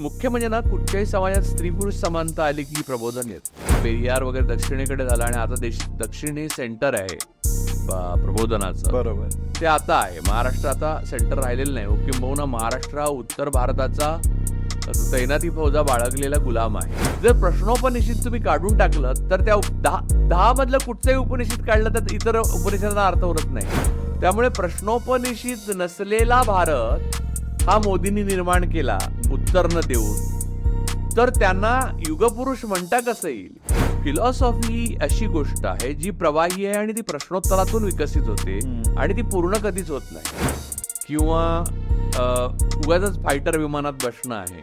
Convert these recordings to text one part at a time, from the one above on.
मुख्य म्हणजे ना कुठच्याही समाजात स्त्री पुरुष समानता आली की प्रबोधन येत पेरियार वगैरे दक्षिणेकडे झाला आणि आता देश हे सेंटर आहे प्रबोधनाचं बरोबर ते आता आहे महाराष्ट्र आता सेंटर राहिलेलं नाही हो, किंबहुना महाराष्ट्र हा उत्तर भारताचा तैनाती फौजा बाळगलेला गुलाम आहे जर प्रश्नोपनिषद तुम्ही काढून टाकलं तर त्या दहा दहा मधलं कुठचंही उपनिषद काढलं तर इतर उपनिषदांना अर्थ उरत नाही त्यामुळे प्रश्नोपनिषद नसलेला भारत हा मोदींनी निर्माण केला उत्तर न देऊन तर त्यांना युगपुरुष म्हणता कसं येईल फिलॉसॉफी ही अशी गोष्ट आहे जी प्रवाही आहे आणि ती प्रश्नोत्तरातून विकसित होते आणि ती पूर्ण कधीच होत नाही किंवा उगाच फायटर विमानात बसणं आहे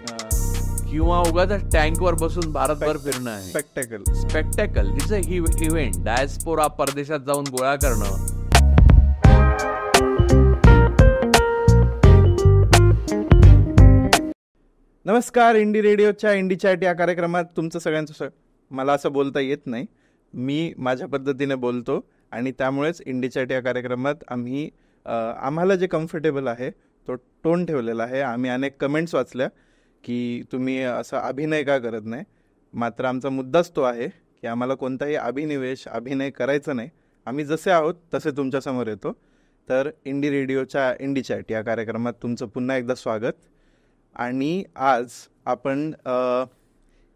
किंवा उगाच टँकवर बसून भारतभर फिरणं आहे स्पेक्टॅकल स्पेक्टॅकल तिचं ही इव्हेंट डायस्पोरा परदेशात जाऊन गोळा करणं नमस्कार इंडी रेडिओच्या इंडी चॅट या कार्यक्रमात तुमचं सगळ्यांचं स मला असं बोलता येत नाही मी माझ्या पद्धतीने बोलतो आणि त्यामुळेच इंडी चॅट या कार्यक्रमात आम्ही आम्हाला जे कम्फर्टेबल आहे तो टोन ठेवलेला आहे आम्ही अनेक कमेंट्स वाचल्या की तुम्ही असा अभिनय का करत नाही मात्र आमचा मुद्दाच तो आहे की आम्हाला कोणताही अभिनिवेश अभिनय करायचा नाही आम्ही जसे आहोत तसे तुमच्यासमोर येतो तर इंडी रेडिओच्या इंडी चॅट या कार्यक्रमात तुमचं पुन्हा एकदा स्वागत आणि आज आपण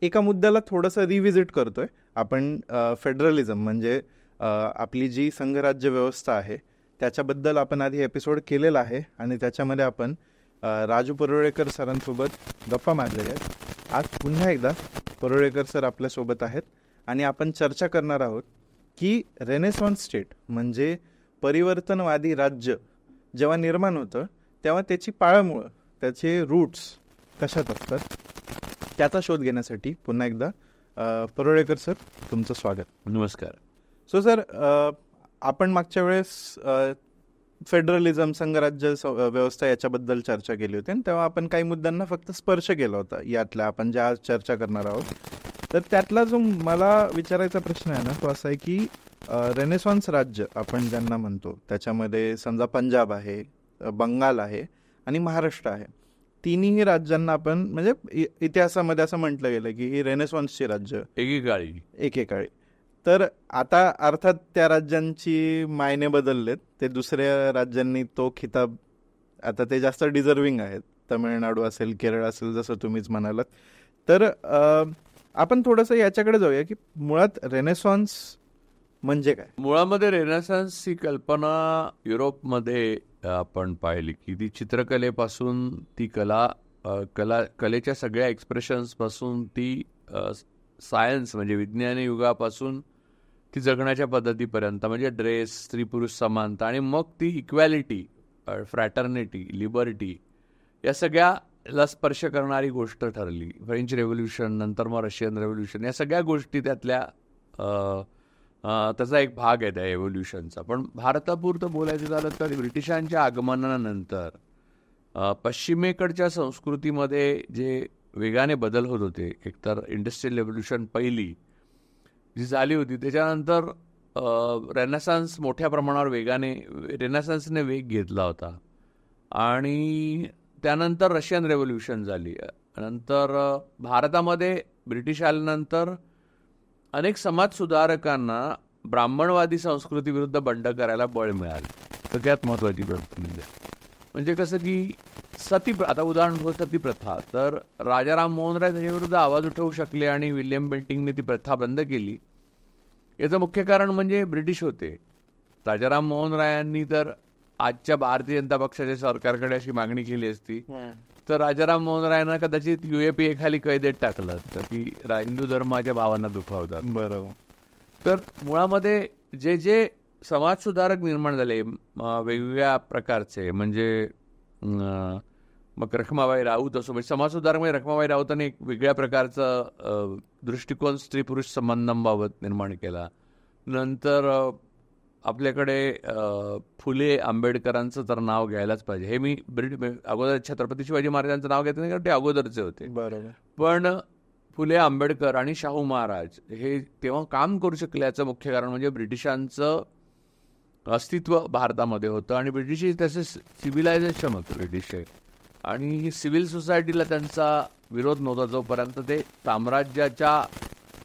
एका मुद्द्याला थोडंसं रिव्हिजिट करतो आहे आपण फेडरलिझम म्हणजे आपली जी संघराज्य व्यवस्था आहे त्याच्याबद्दल आपण आधी एपिसोड केलेला आहे आणि त्याच्यामध्ये आपण राजू परोळेकर सरांसोबत गप्पा मारलेल्या आहेत आज पुन्हा एकदा परोळेकर सर आपल्यासोबत आहेत आणि आपण चर्चा करणार आहोत की रेनेसॉन स्टेट म्हणजे परिवर्तनवादी राज्य जेव्हा निर्माण होतं तेव्हा त्याची पाळमुळं त्याचे रूट्स कशात असतात त्याचा शोध घेण्यासाठी पुन्हा एकदा परोळेकर सर तुमचं स्वागत नमस्कार सो सर आपण मागच्या वेळेस फेडरलिझम संघराज्य व्यवस्था याच्याबद्दल चर्चा केली होती आणि तेव्हा आपण काही मुद्द्यांना फक्त स्पर्श केला होता यातला आपण ज्या आज चर्चा करणार आहोत तर त्यातला जो मला विचारायचा प्रश्न आहे ना तो असा आहे की रेनेसॉन्स राज्य आपण ज्यांना म्हणतो त्याच्यामध्ये समजा पंजाब आहे बंगाल आहे आणि महाराष्ट्र आहे तिन्ही राज्यांना आपण म्हणजे इतिहासामध्ये असं म्हटलं गेलं की ही रेनेसॉन्सची राज्य एकेकाळी एकेकाळी तर आता अर्थात त्या राज्यांची मायने बदललेत ते दुसऱ्या राज्यांनी तो खिताब आता ते जास्त डिझर्विंग आहेत तमिळनाडू असेल केरळ असेल जसं तुम्हीच म्हणालात तर आपण थोडंसं याच्याकडे जाऊया की मुळात रेनेसॉन्स म्हणजे काय मुळामध्ये रेनेसॉन्सची ही कल्पना युरोपमध्ये आपण पाहिली की ती चित्रकलेपासून ती कला कला कलेच्या सगळ्या एक्सप्रेशन्सपासून ती सायन्स म्हणजे विज्ञान युगापासून ती जगण्याच्या पद्धतीपर्यंत म्हणजे ड्रेस स्त्री पुरुष समानता आणि मग ती इक्वॅलिटी फ्रॅटर्निटी लिबर्टी या सगळ्याला स्पर्श करणारी गोष्ट ठरली फ्रेंच रेव्होल्युशन नंतर मग रशियन रेव्होल्युशन या सगळ्या गोष्टी त्यातल्या त्याचा एक भाग आहे त्या एव्होल्युशनचा पण भारतापुरतं बोलायचं झालं तर ब्रिटिशांच्या आगमनानंतर पश्चिमेकडच्या संस्कृतीमध्ये जे वेगाने बदल होत होते एकतर इंडस्ट्रीयल रेव्होल्युशन पहिली जी झाली होती त्याच्यानंतर रेनासन्स मोठ्या प्रमाणावर वेगाने रेनासन्सने वेग घेतला होता आणि त्यानंतर रशियन रेव्होल्युशन झाली नंतर भारतामध्ये ब्रिटिश आल्यानंतर अनेक समाजसुधारकांना ब्राह्मणवादी संस्कृती विरुद्ध बंड करायला बळ मिळालं सगळ्यात महत्वाची गोष्ट म्हणजे म्हणजे कसं की सती आता उदाहरण सती प्रथा तर राजा मोहन राय त्याच्याविरुद्ध आवाज उठवू शकले आणि विल्यम बेंटिंगने ती प्रथा बंद केली याचं मुख्य कारण म्हणजे ब्रिटिश होते राजाराम मोहन रायांनी तर आजच्या भारतीय जनता पक्षाच्या सरकारकडे अशी मागणी केली असती तर राजाराम मोहन रायना कदाचित युएपीए खाली कैदेत टाकलं तर ती हिंदू धर्माच्या भावांना दुखावतात बरोबर तर मुळामध्ये जे जे समाजसुधारक निर्माण झाले वेगवेगळ्या प्रकारचे म्हणजे मग रखमाबाई राऊत असो म्हणजे समाजसुधारक म्हणजे रखमाबाई राऊतांनी एक वेगळ्या प्रकारचा दृष्टिकोन स्त्री पुरुष संबंधांबाबत निर्माण केला नंतर आपल्याकडे फुले आंबेडकरांचं तर नाव घ्यायलाच पाहिजे हे मी ब्रिट अगोदर छत्रपती शिवाजी महाराजांचं नाव घेत नाही कारण ते अगोदरचे होते बरोबर पण फुले आंबेडकर आणि शाहू महाराज हे तेव्हा काम करू शकल्याचं मुख्य कारण म्हणजे ब्रिटिशांचं अस्तित्व भारतामध्ये होतं आणि ब्रिटिश त्याचं सिव्हिलायझेशन होतं ब्रिटिश आणि सिव्हिल सोसायटीला त्यांचा विरोध नव्हता जोपर्यंत ते साम्राज्याच्या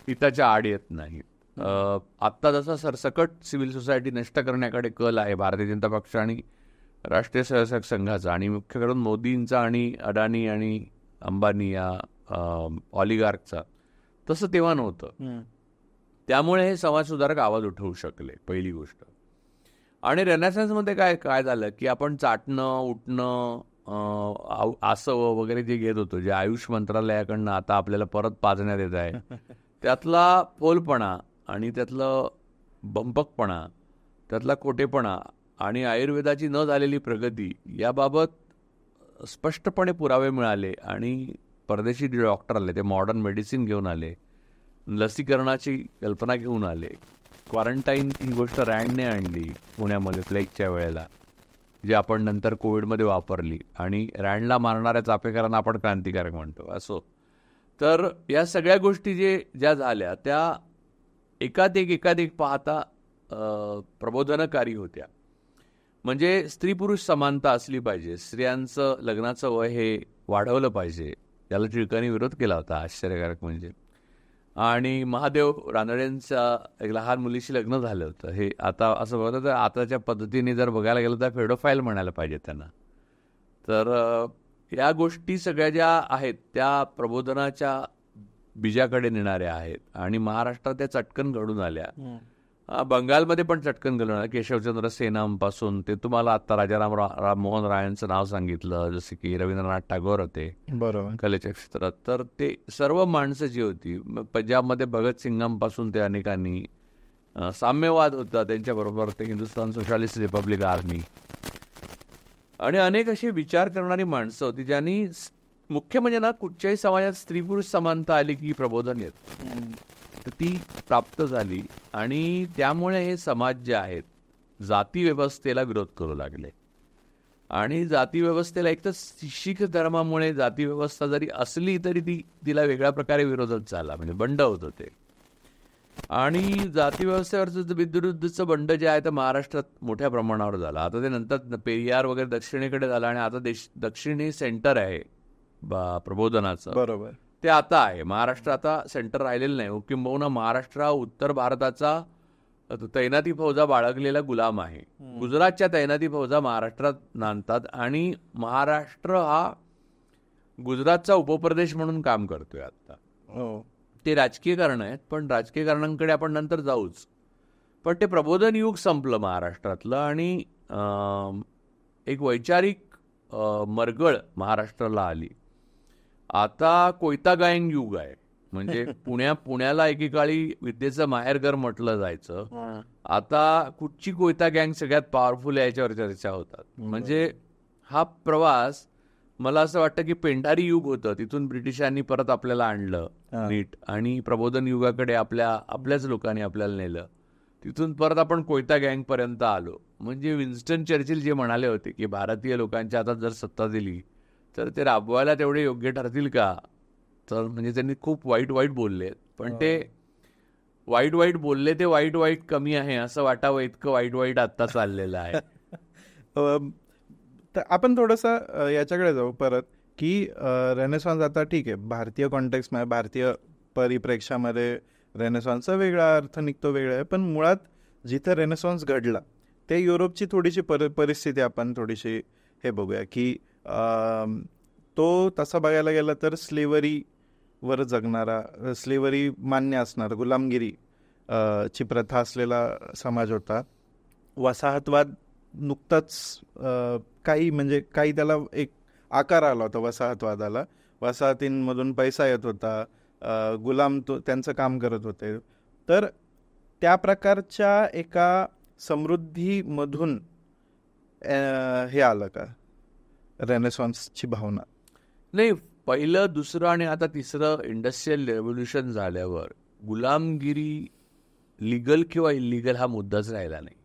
हिताच्या आड येत नाही आत्ता जसा सरसकट सिव्हिल सोसायटी नष्ट करण्याकडे कल आहे भारतीय जनता पक्ष आणि राष्ट्रीय स्वयंसेवक संघाचा आणि मुख्य करून मोदींचा आणि अडाणी आणि अंबानी या ऑलिगार्कचा तसं तेव्हा नव्हतं त्यामुळे हे समाजसुधारक आवाज उठवू शकले पहिली गोष्ट आणि मध्ये काय काय झालं की आपण चाटणं उठणं आसव वगैरे जे घेत होतो जे आयुष मंत्रालयाकडनं आता आपल्याला परत पाजण्यात येत आहे त्यातला पोलपणा आणि त्यातलं बंपकपणा त्यातला कोटेपणा आणि आयुर्वेदाची न झालेली प्रगती याबाबत स्पष्टपणे पुरावे मिळाले आणि परदेशी डॉक्टर आले ते मॉडर्न मेडिसिन घेऊन आले लसीकरणाची कल्पना घेऊन आले क्वारंटाईन ही गोष्ट रँडने आणली पुण्यामध्ये प्लेगच्या वेळेला जे आपण नंतर कोविडमध्ये वापरली आणि रँडला मारणाऱ्या चापेकरांना आपण क्रांतिकारक म्हणतो असो तर या सगळ्या गोष्टी जे ज्या झाल्या त्या एकाधिक एकाधिक पाहता प्रबोधनकारी होत्या म्हणजे स्त्री पुरुष समानता असली पाहिजे स्त्रियांचं लग्नाचं वय हे वाढवलं पाहिजे त्याला टिळकांनी विरोध केला होता आश्चर्यकारक म्हणजे आणि महादेव रानडेंच्या एक लहान मुलीशी लग्न झालं होतं हे आता असं बघतं तर आताच्या पद्धतीने जर बघायला गेलं तर फेडोफाईल म्हणायला पाहिजे त्यांना तर या गोष्टी सगळ्या ज्या आहेत त्या प्रबोधनाच्या बीजाकडे नेणाऱ्या आहेत आणि महाराष्ट्रात त्या चटकन घडून आल्या बंगालमध्ये पण चटकन घडून आल्या केशवचंद्र सेनापासून ते तुम्हाला आता राजाराम राम मोहन रायांचं नाव सांगितलं जसं की रवींद्रनाथ टागोर होते बरोबर कलेच्या क्षेत्रात तर ते सर्व माणसं जी होती पंजाबमध्ये भगतसिंगांपासून ते अनेकांनी साम्यवाद होता त्यांच्याबरोबर ते हिंदुस्तान सोशालिस्ट रिपब्लिक आर्मी आणि अनेक असे विचार करणारी माणसं होती ज्यांनी मुख्य म्हणजे ना कुठच्याही समाजात स्त्री पुरुष समानता आली की प्रबोधन येत तर ती प्राप्त झाली आणि त्यामुळे हे समाज जे आहेत जाती व्यवस्थेला विरोध करू लागले आणि जाती व्यवस्थेला एक तर शिख धर्मामुळे जाती व्यवस्था जरी असली तरी ती तिला वेगळ्या प्रकारे विरोधच झाला म्हणजे बंड होत होते आणि जाती व्यवस्थेवरचं विरुद्धचं बंड जे आहे तर महाराष्ट्रात मोठ्या प्रमाणावर झालं आता ते नंतर पेरियार वगैरे दक्षिणेकडे झालं आणि आता देश दक्षिणी सेंटर आहे प्रबोधनाचं बरोबर ते आता आहे महाराष्ट्र आता सेंटर राहिलेलं नाही किंबहुना महाराष्ट्र उत्तर भारताचा तैनाती फौजा बाळगलेला गुलाम आहे गुजरातच्या तैनाती फौजा महाराष्ट्रात नांदतात आणि महाराष्ट्र हा गुजरातचा उपप्रदेश म्हणून काम करतोय आता हो. ते राजकीय कारण आहेत पण राजकीय कारणांकडे आपण नंतर जाऊच पण ते प्रबोधन युग संपलं महाराष्ट्रातलं आणि एक वैचारिक मरगळ महाराष्ट्राला आली आता कोयता गायन युग आहे म्हणजे पुण्या पुण्याला एकेकाळी विद्येचं माहेरघर म्हटलं जायचं आता कुठची कोयता गँग सगळ्यात पॉवरफुल याच्यावर चर्चा होतात म्हणजे हा प्रवास मला असं वाटतं की पेंढारी युग होतं तिथून ब्रिटिशांनी परत आपल्याला आणलं नीट आणि प्रबोधन युगाकडे आपल्या आपल्याच लोकांनी आपल्याला नेलं तिथून परत आपण कोयता गँग पर्यंत आलो म्हणजे विन्स्टन चर्चिल जे म्हणाले होते की भारतीय लोकांच्या आता जर सत्ता दिली तर ते राबवायला तेवढे योग्य ठरतील का तर म्हणजे त्यांनी खूप वाईट वाईट बोलले पण ते वाईट वाईट बोलले ते वाईट वाईट कमी आहे असं वाटावं इतकं वाईट वाईट आत्ता चाललेलं आहे तर आपण थोडंसं याच्याकडे जाऊ परत की रेनेसॉन्स आता ठीक आहे भारतीय कॉन्टेक्समध्ये भारतीय परिप्रेक्षामध्ये रेनेसॉन्सचा वेगळा अर्थ निघतो वेगळा आहे पण मुळात जिथं रेनेसॉन्स घडला ते युरोपची थोडीशी पर परिस्थिती आपण थोडीशी हे बघूया की तो तसा बघायला गेला तर स्लेवरीवर जगणारा स्लेवरी मान्य असणारा गुलामगिरी ची प्रथा असलेला समाज होता वसाहतवाद नुकताच काही म्हणजे काही त्याला एक आकार आला होता वसाहतवादाला वसाहतींमधून पैसा येत होता गुलाम तो त्यांचं काम करत होते तर त्या प्रकारच्या एका समृद्धीमधून हे आलं का रेनेसॉन्सची भावना नाही पहिलं दुसरं आणि आता तिसरं इंडस्ट्रीयल रेव्होल्युशन झाल्यावर गुलामगिरी लिगल किंवा इलिगल हा मुद्दाच राहिला नाही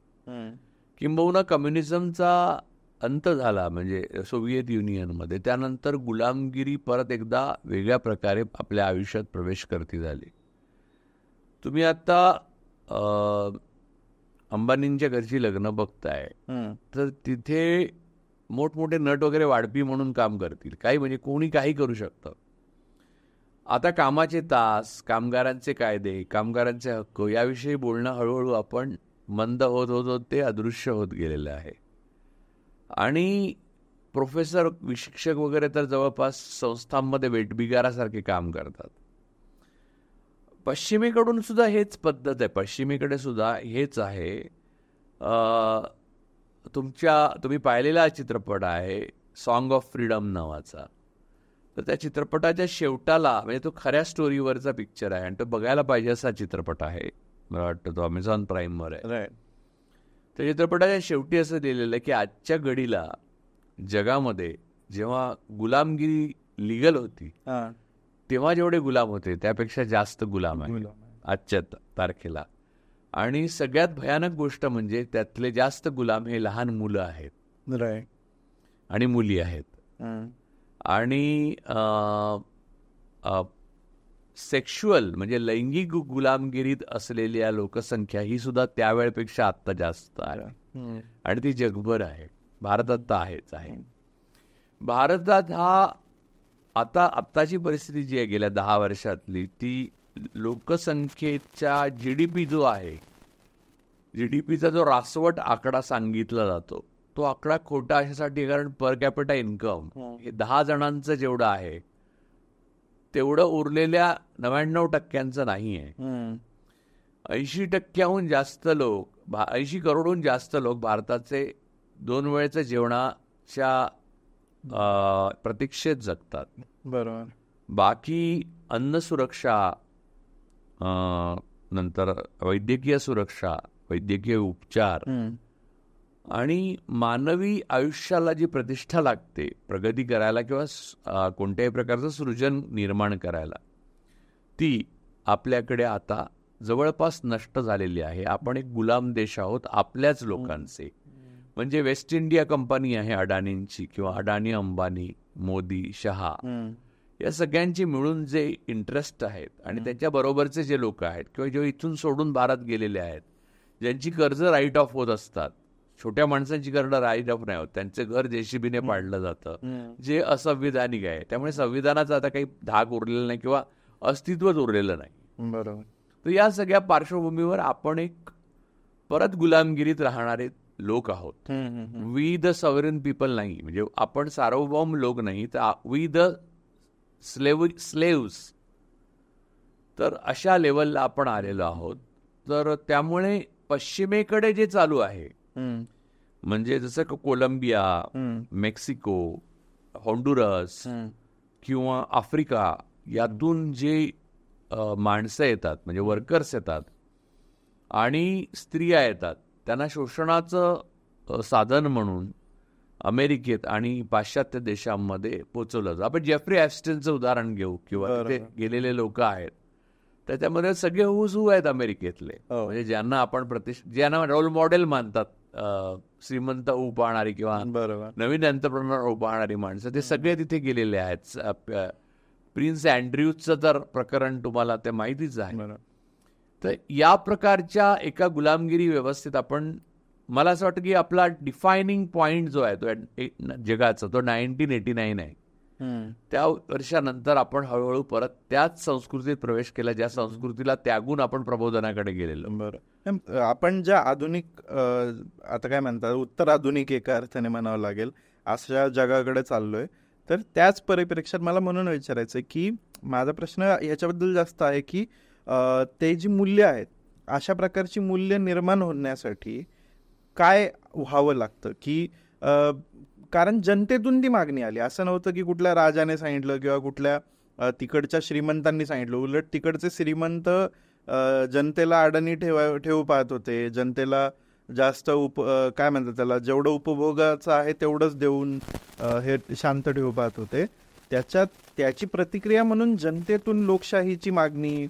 किंबहुना कम्युनिझमचा अंत झाला म्हणजे सोव्हिएत युनियनमध्ये त्यानंतर गुलामगिरी परत एकदा वेगळ्या प्रकारे आपल्या आयुष्यात प्रवेश करती झाली तुम्ही आता अंबानींच्या घरची लग्न बघताय तर तिथे मोठमोठे नट वगैरे वाढपी म्हणून काम करतील काही म्हणजे कोणी काही करू शकतं आता कामाचे तास कामगारांचे कायदे कामगारांचे हक्क याविषयी बोलणं हळूहळू आपण मंद होत होत होत ते अदृश्य होत गेलेलं आहे आणि प्रोफेसर शिक्षक वगैरे तर जवळपास संस्थांमध्ये वेटबिगारासारखे काम करतात पश्चिमेकडून सुद्धा हेच पद्धत आहे पश्चिमेकडे सुद्धा हेच आहे तुमच्या तुम्ही पाहिलेला चित्रपट आहे सॉन्ग ऑफ फ्रीडम नावाचा तर त्या चित्रपटाच्या शेवटाला म्हणजे तो खऱ्या स्टोरीवरचा पिक्चर आहे आणि तो बघायला पाहिजे असा चित्रपट आहे मला वाटतं तो अमेझॉन प्राईमवर आहे त्या चित्रपटाच्या शेवटी असं लिहिलेलं आहे की आजच्या घडीला जगामध्ये जेव्हा गुलामगिरी लिगल होती तेव्हा जेवढे गुलाम होते त्यापेक्षा जास्त गुलाम आहे आजच्या तारखेला आणि सगळ्यात भयानक गोष्ट म्हणजे त्यातले जास्त गुलाम हे लहान मुलं आहेत आणि मुली आहेत आणि सेक्शुअल म्हणजे लैंगिक गुलामगिरीत असलेल्या लोकसंख्या ही सुद्धा त्यावेळेपेक्षा आत्ता जास्त आहे आणि ती जगभर आहे भारतात तर आहेच आहे भारतात हा आता आत्ताची परिस्थिती जी आहे गेल्या दहा वर्षातली ती लोकसंख्येचा जी डी पी जो आहे जी डी पीचा जो रासवट आकडा सांगितला जातो तो आकडा खोटा अशासाठी कारण पर कॅपिटा इन्कम हे दहा जणांचं जेवढं आहे तेवढं उरलेल्या नव्याण्णव टक्क्यांचं नाही आहे ऐंशी टक्क्याहून जास्त लोक ऐंशी करोडहून जास्त लोक भारताचे दोन वेळेच्या जेवणाच्या प्रतीक्षेत जगतात बरोबर बाकी अन्न सुरक्षा नंतर वैद्यकीय सुरक्षा वैद्यकीय उपचार आणि मानवी आयुष्याला जी प्रतिष्ठा लागते प्रगती करायला किंवा कोणत्याही प्रकारचं सृजन निर्माण करायला ती आपल्याकडे आता जवळपास नष्ट झालेली आहे आपण एक गुलाम देश आहोत आपल्याच लोकांचे म्हणजे वेस्ट इंडिया कंपनी आहे अडाणींची किंवा अडाणी अंबानी मोदी शहा या सगळ्यांची मिळून जे इंटरेस्ट आहेत आणि त्यांच्याबरोबरचे जे लोक आहेत किंवा जे इथून सोडून भारत गेलेले आहेत ज्यांची कर्ज राईट ऑफ होत असतात छोट्या माणसांची कर्ज राईट ऑफ नाही होत त्यांचे घर जेसीबीने पाडलं जातं जे असंविधानिक आहे त्यामुळे संविधानाचा आता काही धाक उरलेला नाही किंवा अस्तित्वच उरलेलं नाही बरोबर तर या सगळ्या पार्श्वभूमीवर आपण एक परत गुलामगिरीत राहणारे लोक आहोत वी द सवरेन पीपल नाही म्हणजे आपण सार्वभौम लोक नाही तर वी द स्लेव स्लेव्स तर अशा लेवलला आपण आलेलो आहोत तर त्यामुळे पश्चिमेकडे जे चालू आहे म्हणजे जसं कोलंबिया मेक्सिको होंडुरस किंवा आफ्रिका यातून जे माणसं येतात म्हणजे वर्कर्स येतात आणि स्त्रिया येतात त्यांना शोषणाचं साधन म्हणून अमेरिकेत आणि पाश्चात्य देशांमध्ये पोचवलं जातं आपण जेफ्री ॲपस्टेनचं उदाहरण घेऊ किंवा गेलेले लोक आहेत त्याच्यामध्ये सगळे हुज हु आहेत अमेरिकेतले हो. म्हणजे ज्यांना आपण प्रतिष ज्यांना रोल मॉडेल मानतात श्रीमंत उभारणारी किंवा नवीन अंतप्रमाण उभारणारी माणसं ते सगळे तिथे गेलेले आहेत प्रिन्स अँड्र्यूजचं तर प्रकरण तुम्हाला ते माहितीच आहे तर या प्रकारच्या एका गुलामगिरी व्यवस्थेत आपण मला असं वाटतं की आपला डिफायनिंग पॉईंट जो आहे तो जगाचा तो नाईन्टीन एटी नाईन आहे त्या वर्षानंतर आपण हळूहळू परत त्याच संस्कृतीत प्रवेश केला ज्या संस्कृतीला त्यागून आपण प्रबोधनाकडे गेलेलो बरं आपण ज्या आधुनिक आता काय म्हणतात उत्तर आधुनिक एका अर्थाने म्हणावं लागेल अशा जगाकडे चाललोय तर त्याच परिप्रेक्षात मला म्हणून विचारायचं की माझा प्रश्न याच्याबद्दल जास्त आहे की ते जी मूल्य आहेत अशा प्रकारची मूल्य निर्माण होण्यासाठी काय व्हावं लागतं की कारण जनतेतून ती मागणी आली असं नव्हतं की कुठल्या राजाने सांगितलं किंवा कुठल्या तिकडच्या श्रीमंतांनी सांगितलं उलट तिकडचे श्रीमंत जनतेला अडणी ठेवा ठेवू पाहत होते जनतेला जास्त उप काय म्हणतात त्याला जेवढं उपभोगाचं आहे तेवढंच देऊन हे शांत ठेवू पाहत होते त्याच्यात त्याची प्रतिक्रिया म्हणून जनतेतून लोकशाहीची मागणी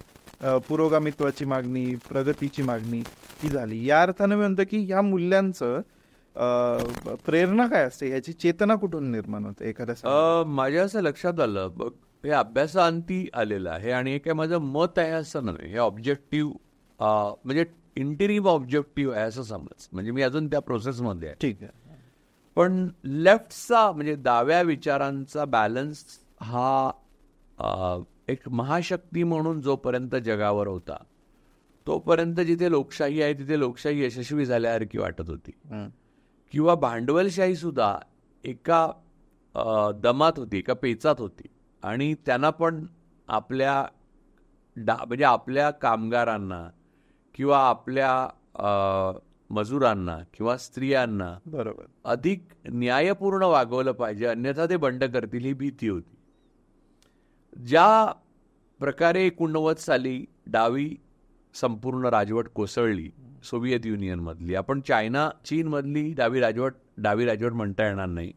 पुरोगामित्वाची मागणी प्रगतीची मागणी ती झाली या अर्थानं मी म्हणतो की या मूल्यांचं प्रेरणा काय असते याची चेतना कुठून निर्माण होते एखाद्या माझ्या असं लक्षात आलं बघ हे अभ्यासाअंती आलेलं आहे आणि हे काय माझं मत आहे असं नाही हे ऑब्जेक्टिव्ह म्हणजे इंटेरिम ऑब्जेक्टिव्ह आहे असं समज म्हणजे मी अजून त्या प्रोसेसमध्ये आहे ठीक आहे पण लेफ्टचा म्हणजे दाव्या विचारांचा बॅलन्स हा एक महाशक्ती म्हणून जोपर्यंत जगावर होता तोपर्यंत जिथे लोकशाही आहे तिथे लोकशाही यशस्वी झाल्यासारखी वाटत होती किंवा भांडवलशाही सुद्धा एका दमात होती एका पेचात होती आणि त्यांना पण आपल्या डा म्हणजे आपल्या कामगारांना किंवा आपल्या मजुरांना किंवा स्त्रियांना बरोबर अधिक न्यायपूर्ण वागवलं पाहिजे अन्यथा ते बंड करतील ही भीती होती ज्या प्रकारे एकोणनव्वद साली डावी संपूर्ण राजवट कोसळली सोव्हिएत युनियनमधली आपण चायना चीनमधली डावी राजवट डावी राजवट म्हणता येणार नाही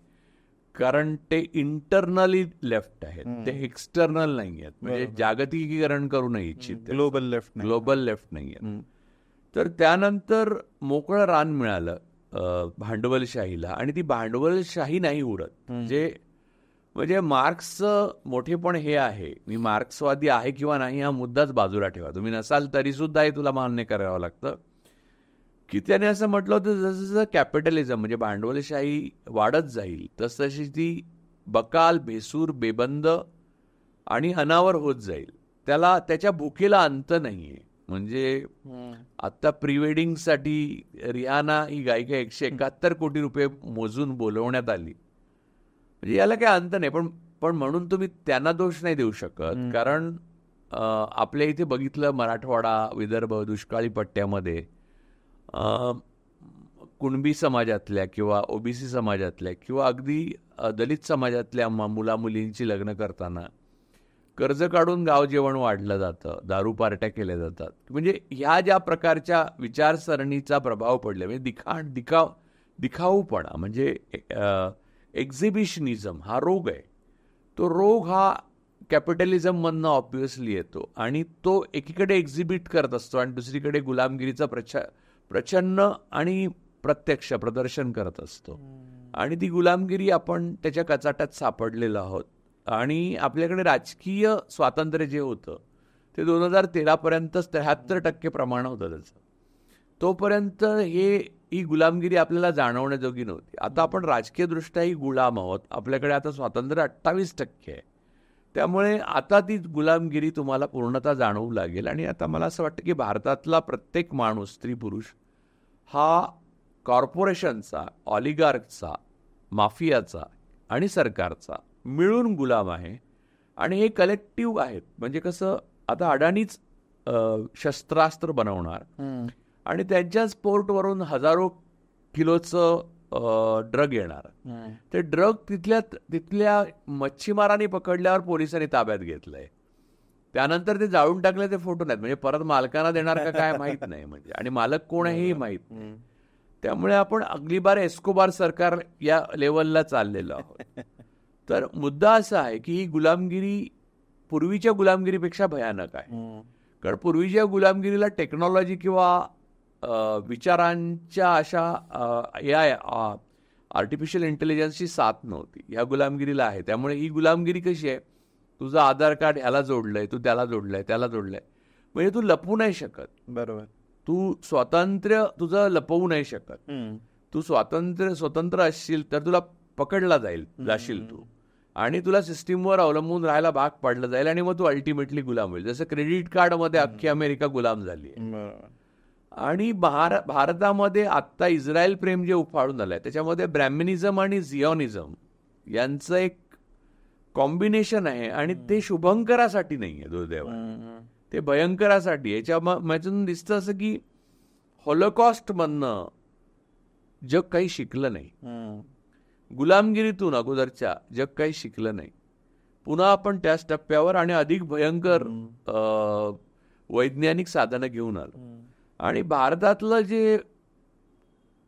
कारण ते इंटरनली लेफ्ट आहेत ते एक्सटर्नल नाही आहेत म्हणजे जागतिकीकरण करू नाही इच्छित ग्लोबल लेफ्ट ग्लोबल लेफ्ट नाही आहेत तर त्यानंतर मोकळं रान मिळालं भांडवलशाहीला आणि ती भांडवलशाही नाही उरत जे म्हणजे मार्क्सचं मोठेपण हे आहे मी मार्क्सवादी आहे किंवा नाही हा मुद्दाच बाजूला ठेवा तुम्ही नसाल तरी सुद्धा हे तुला मान्य करावं लागतं की त्याने असं म्हटलं होतं जसं जसं कॅपिटलिझम म्हणजे भांडवलशाही वाढत जाईल तशी ती बकाल बेसूर बेबंद आणि अनावर होत जाईल त्याला त्याच्या भूकेला अंत नाही आहे म्हणजे आत्ता प्री साठी रियाना ही गायिका एकशे एकाहत्तर कोटी रुपये मोजून बोलवण्यात आली म्हणजे याला काही अंत नाही पण पण म्हणून तुम्ही त्यांना दोष नाही देऊ शकत कारण आपल्या इथे बघितलं मराठवाडा विदर्भ दुष्काळी पट्ट्यामध्ये कुणबी समाजातल्या किंवा ओबीसी समाजातल्या किंवा अगदी दलित समाजातल्या मुलामुलींची लग्न करताना कर्ज काढून गाव जेवण वाढलं जातं दारू पार्ट्या केल्या जातात म्हणजे ह्या ज्या प्रकारच्या विचारसरणीचा प्रभाव पडला म्हणजे दिखा दिखाव दिखाऊपणा म्हणजे एक्झिबिशनिझम हा रोग आहे तो रोग हा कॅपिटलिझममधनं ऑब्व्हियसली येतो आणि तो एकीकडे एक्झिबिट करत असतो आणि दुसरीकडे गुलामगिरीचा प्रच प्रचन्न आणि प्रत्यक्ष प्रदर्शन करत असतो आणि ती गुलामगिरी आपण त्याच्या कचाट्यात सापडलेलो आहोत आणि आपल्याकडे राजकीय स्वातंत्र्य जे होतं ते दोन हजार तेरापर्यंतच त्र्याहत्तर टक्के प्रमाण होतं त्याचं तोपर्यंत हे ही गुलामगिरी आपल्याला जाणवण्याजोगी नव्हती आता आपण राजकीयदृष्ट्या ही गुलाम आहोत आपल्याकडे आता स्वातंत्र्य अठ्ठावीस टक्के आहे त्यामुळे आता ती गुलामगिरी तुम्हाला पूर्णतः जाणवू लागेल आणि आता मला असं वाटतं की भारतातला प्रत्येक माणूस स्त्री पुरुष हा कॉर्पोरेशनचा ऑलिगार्कचा माफियाचा आणि सरकारचा मिळून गुलाम आहे आणि हे कलेक्टिव्ह आहेत म्हणजे कसं आता अडाणीच शस्त्रास्त्र बनवणार आणि त्यांच्याच पोर्टवरून हजारो किलोचं ड्रग येणार ते ड्रग तिथल्या तिथल्या मच्छीमारांनी पकडल्यावर पोलिसांनी ताब्यात घेतलंय त्यानंतर ते जाळून टाकले ते फोटो नाहीत म्हणजे परत मालकांना देणार का काय माहीत नाही म्हणजे आणि मालक कोण आहे हे माहीत नाही त्यामुळे आपण अगली बार एस्कोबार सरकार या लेवलला चाललेलो आहोत तर मुद्दा असा आहे की ही गुलामगिरी पूर्वीच्या गुलामगिरीपेक्षा भयानक आहे कारण पूर्वीच्या गुलामगिरीला टेक्नॉलॉजी किंवा विचारांच्या अशा या आर्टिफिशियल इंटेलिजन्सची साथ नव्हती या गुलामगिरीला आहे त्यामुळे ही गुलामगिरी कशी आहे तुझं आधार कार्ड याला जोडलंय तू त्याला जोडलंय त्याला जोडलंय म्हणजे तू लपवू नाही शकत बरोबर तू स्वातंत्र्य तुझं लपवू नाही शकत तू स्वातंत्र्य स्वतंत्र असशील तर तुला पकडला जाईल जाशील तू आणि तुला सिस्टीमवर अवलंबून राहायला भाग पाडला जाईल आणि मग तू अल्टिमेटली गुलाम होईल जसं क्रेडिट कार्डमध्ये अख्खी अमेरिका गुलाम झाली आणि भार भारतामध्ये आत्ता इस्रायल प्रेम जे उफाळून आलं आहे त्याच्यामध्ये ब्रॅमिनिझम आणि झिओनिझम यांचं एक कॉम्बिनेशन आहे आणि ते शुभंकरासाठी नाही आहे दुर्दैव ते भयंकरासाठी याच्यातून दिसतं असं की हॉलोकॉस्ट म्हणणं जग काही शिकलं नाही गुलामगिरीतून अगोदरच्या जग काही शिकलं नाही पुन्हा आपण त्याच टप्प्यावर आणि अधिक भयंकर वैज्ञानिक साधनं घेऊन आलो आणि भारतातलं जे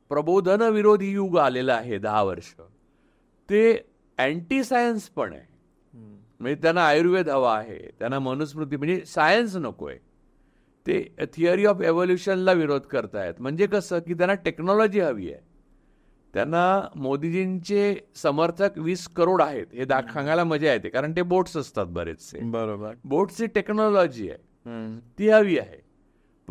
प्रबोधन विरोधी युग आलेलं आहे दहा वर्ष ते अँटी सायन्स पण आहे म्हणजे त्यांना आयुर्वेद हवा आहे त्यांना मनुस्मृती म्हणजे सायन्स नको आहे ते थिअरी ऑफ एव्होल्युशनला विरोध करतायत म्हणजे कसं की त्यांना टेक्नॉलॉजी हवी आहे त्यांना मोदीजींचे समर्थक वीस करोड आहेत हे दाख सांगायला मजा येते कारण ते बोट्स असतात बरेचसे बरोबर बोट्सची टेक्नॉलॉजी आहे ती हवी आहे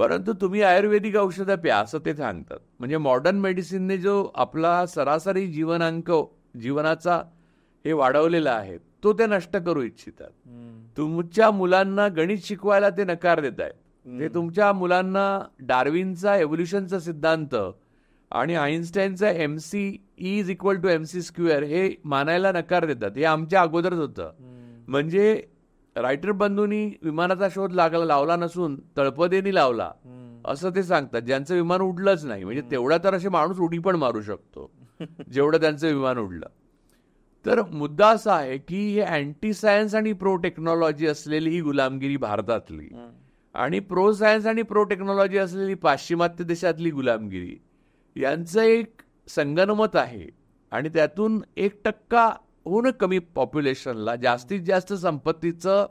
परंतु तुम्ही आयुर्वेदिक औषधं प्या असं ते सांगतात म्हणजे मॉडर्न मेडिसिनने जो आपला सरासरी जीवनांक जीवनाचा हे वाढवलेला आहे तो ते नष्ट करू इच्छितात तुमच्या मुलांना गणित शिकवायला ते नकार देत आहेत ते तुमच्या मुलांना डार्विनचा एव्होल्युशनचा सिद्धांत आणि आईन्स्टाईनचा M C is equal to M C square हे मानायला नकार देतात हे आमच्या अगोदरच होतं म्हणजे रायटर बंधूंनी विमानाचा शोध लागला लावला नसून तळपदेनी लावला असं ते सांगतात ज्यांचं विमान उडलंच नाही म्हणजे तेवढा तर असे माणूस उडी पण मारू शकतो जेवढं त्यांचं विमान उडलं तर मुद्दा असा आहे की हे अँटी सायन्स आणि प्रो टेक्नॉलॉजी असलेली ही गुलामगिरी भारतातली आणि प्रो सायन्स आणि प्रो टेक्नॉलॉजी असलेली पाश्चिमात्य देशातली गुलामगिरी यांचं एक संगनमत आहे आणि त्यातून एक टक्का होणं कमी पॉप्युलेशनला जास्तीत जास्त संपत्तीचं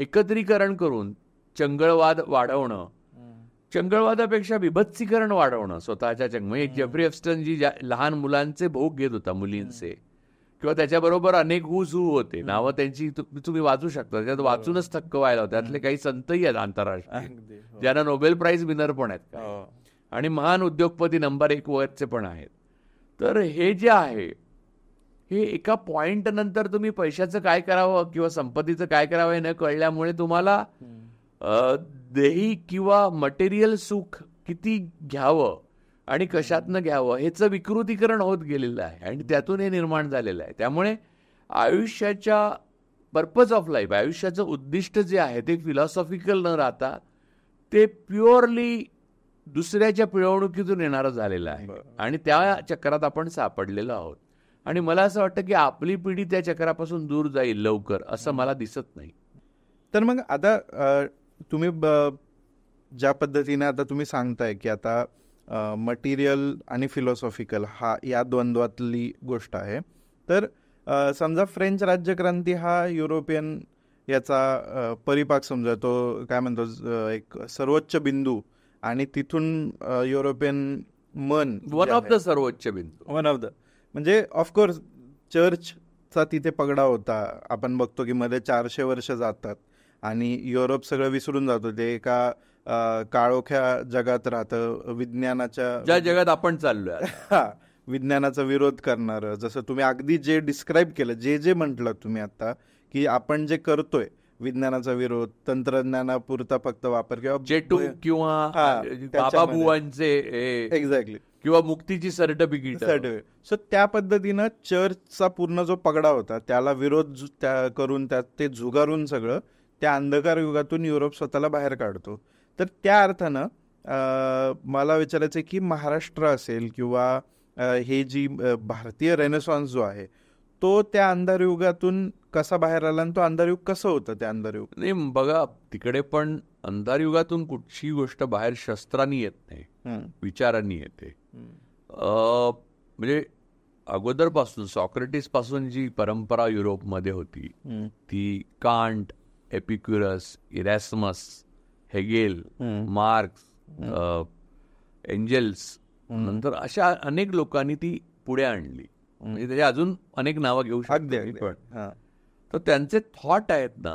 एकत्रीकरण करून चंगळवाद वाढवणं चंगळवादापेक्षा विभत्सीकरण वाढवणं स्वतःच्या चंग म्हणजे जेफ्री एफस्टन जी लहान मुलांचे भोग घेत होता मुलींचे किंवा त्याच्याबरोबर अनेक हू होते नावं त्यांची तुम्ही वाचू शकता त्यात वाचूनच थक्क व्हायला होता त्यातले काही संतही आहेत आंतरराष्ट्रीय हो. ज्यांना नोबेल प्राईज विनर पण आहेत हो. आणि महान उद्योगपती नंबर एक वरचे पण आहेत तर हे जे आहे हे एका पॉइंट नंतर तुम्ही पैशाचं काय करावं किंवा संपत्तीचं काय करावं हे न कळल्यामुळे तुम्हाला देही किंवा मटेरियल सुख किती घ्यावं आणि कशातनं घ्यावं ह्याचं विकृतीकरण होत गेलेलं आहे आणि त्यातून हे निर्माण झालेलं आहे त्यामुळे आयुष्याच्या पर्पज ऑफ लाईफ आयुष्याचं उद्दिष्ट जे आहे ते फिलॉसॉफिकल न राहता ते प्युअरली दुसऱ्याच्या पिळवणुकीतून येणारं झालेलं आहे आणि त्या चक्रात आपण सापडलेलो आहोत आणि मला असं वाटतं की आपली पिढी त्या चक्रापासून दूर जाईल लवकर असं मला दिसत नाही तर मग आता तुम्ही ज्या पद्धतीने आता तुम्ही सांगताय की आता मटेरियल आणि फिलॉसॉफिकल हा या द्वंद्वातली गोष्ट आहे तर समजा फ्रेंच राज्यक्रांती हा युरोपियन याचा परिपाक समजा तो काय म्हणतो एक सर्वोच्च बिंदू आणि तिथून युरोपियन मन वन ऑफ द सर्वोच्च बिंदू वन ऑफ द म्हणजे ऑफकोर्स चर्चचा तिथे पगडा होता आपण बघतो की मध्ये चारशे वर्ष जातात आणि युरोप सगळं विसरून जातो ते एका काळोख्या जगात राहतं विज्ञानाच्या ज्या जगात आपण चाललोय हा विज्ञानाचा विरोध करणार जसं तुम्ही अगदी जे डिस्क्राईब केलं जे जे म्हंटल तुम्ही आता की आपण जे करतोय विज्ञानाचा विरोध तंत्रज्ञानापुरता फक्त वापर किंवा जेटू किंवा एक्झॅक्टली किंवा मुक्तीची सर्टिफिकेट सर्टिफिकेट सो त्या पद्धतीनं चर्चचा पूर्ण जो पगडा होता त्याला विरोध त्या करून त्यात ते जुगारून सगळं त्या अंधकार युगातून युरोप स्वतःला बाहेर काढतो तर त्या अर्थानं मला विचारायचं की महाराष्ट्र असेल किंवा हे जी भारतीय रेनेसॉन्स जो आहे तो त्या अंधारयुगातून कसा बाहेर आला आणि तो अंधारयुग कसं होतं त्या अंधारयुग नाही बघा तिकडे पण अंधारयुगातून कुठची गोष्ट बाहेर शस्त्रांनी येत नाही विचारांनी येते म्हणजे अगोदरपासून सॉक्रेटिस पासून जी परंपरा युरोपमध्ये होती ती Kant Epicurus Erasmus Hegel Marx Engels नंतर अशा अनेक लोकांनी ती पुढे आणली म्हणजे त्याच्या अजून अनेक नावं घेऊ शकते पण तर त्यांचे थॉट आहेत ना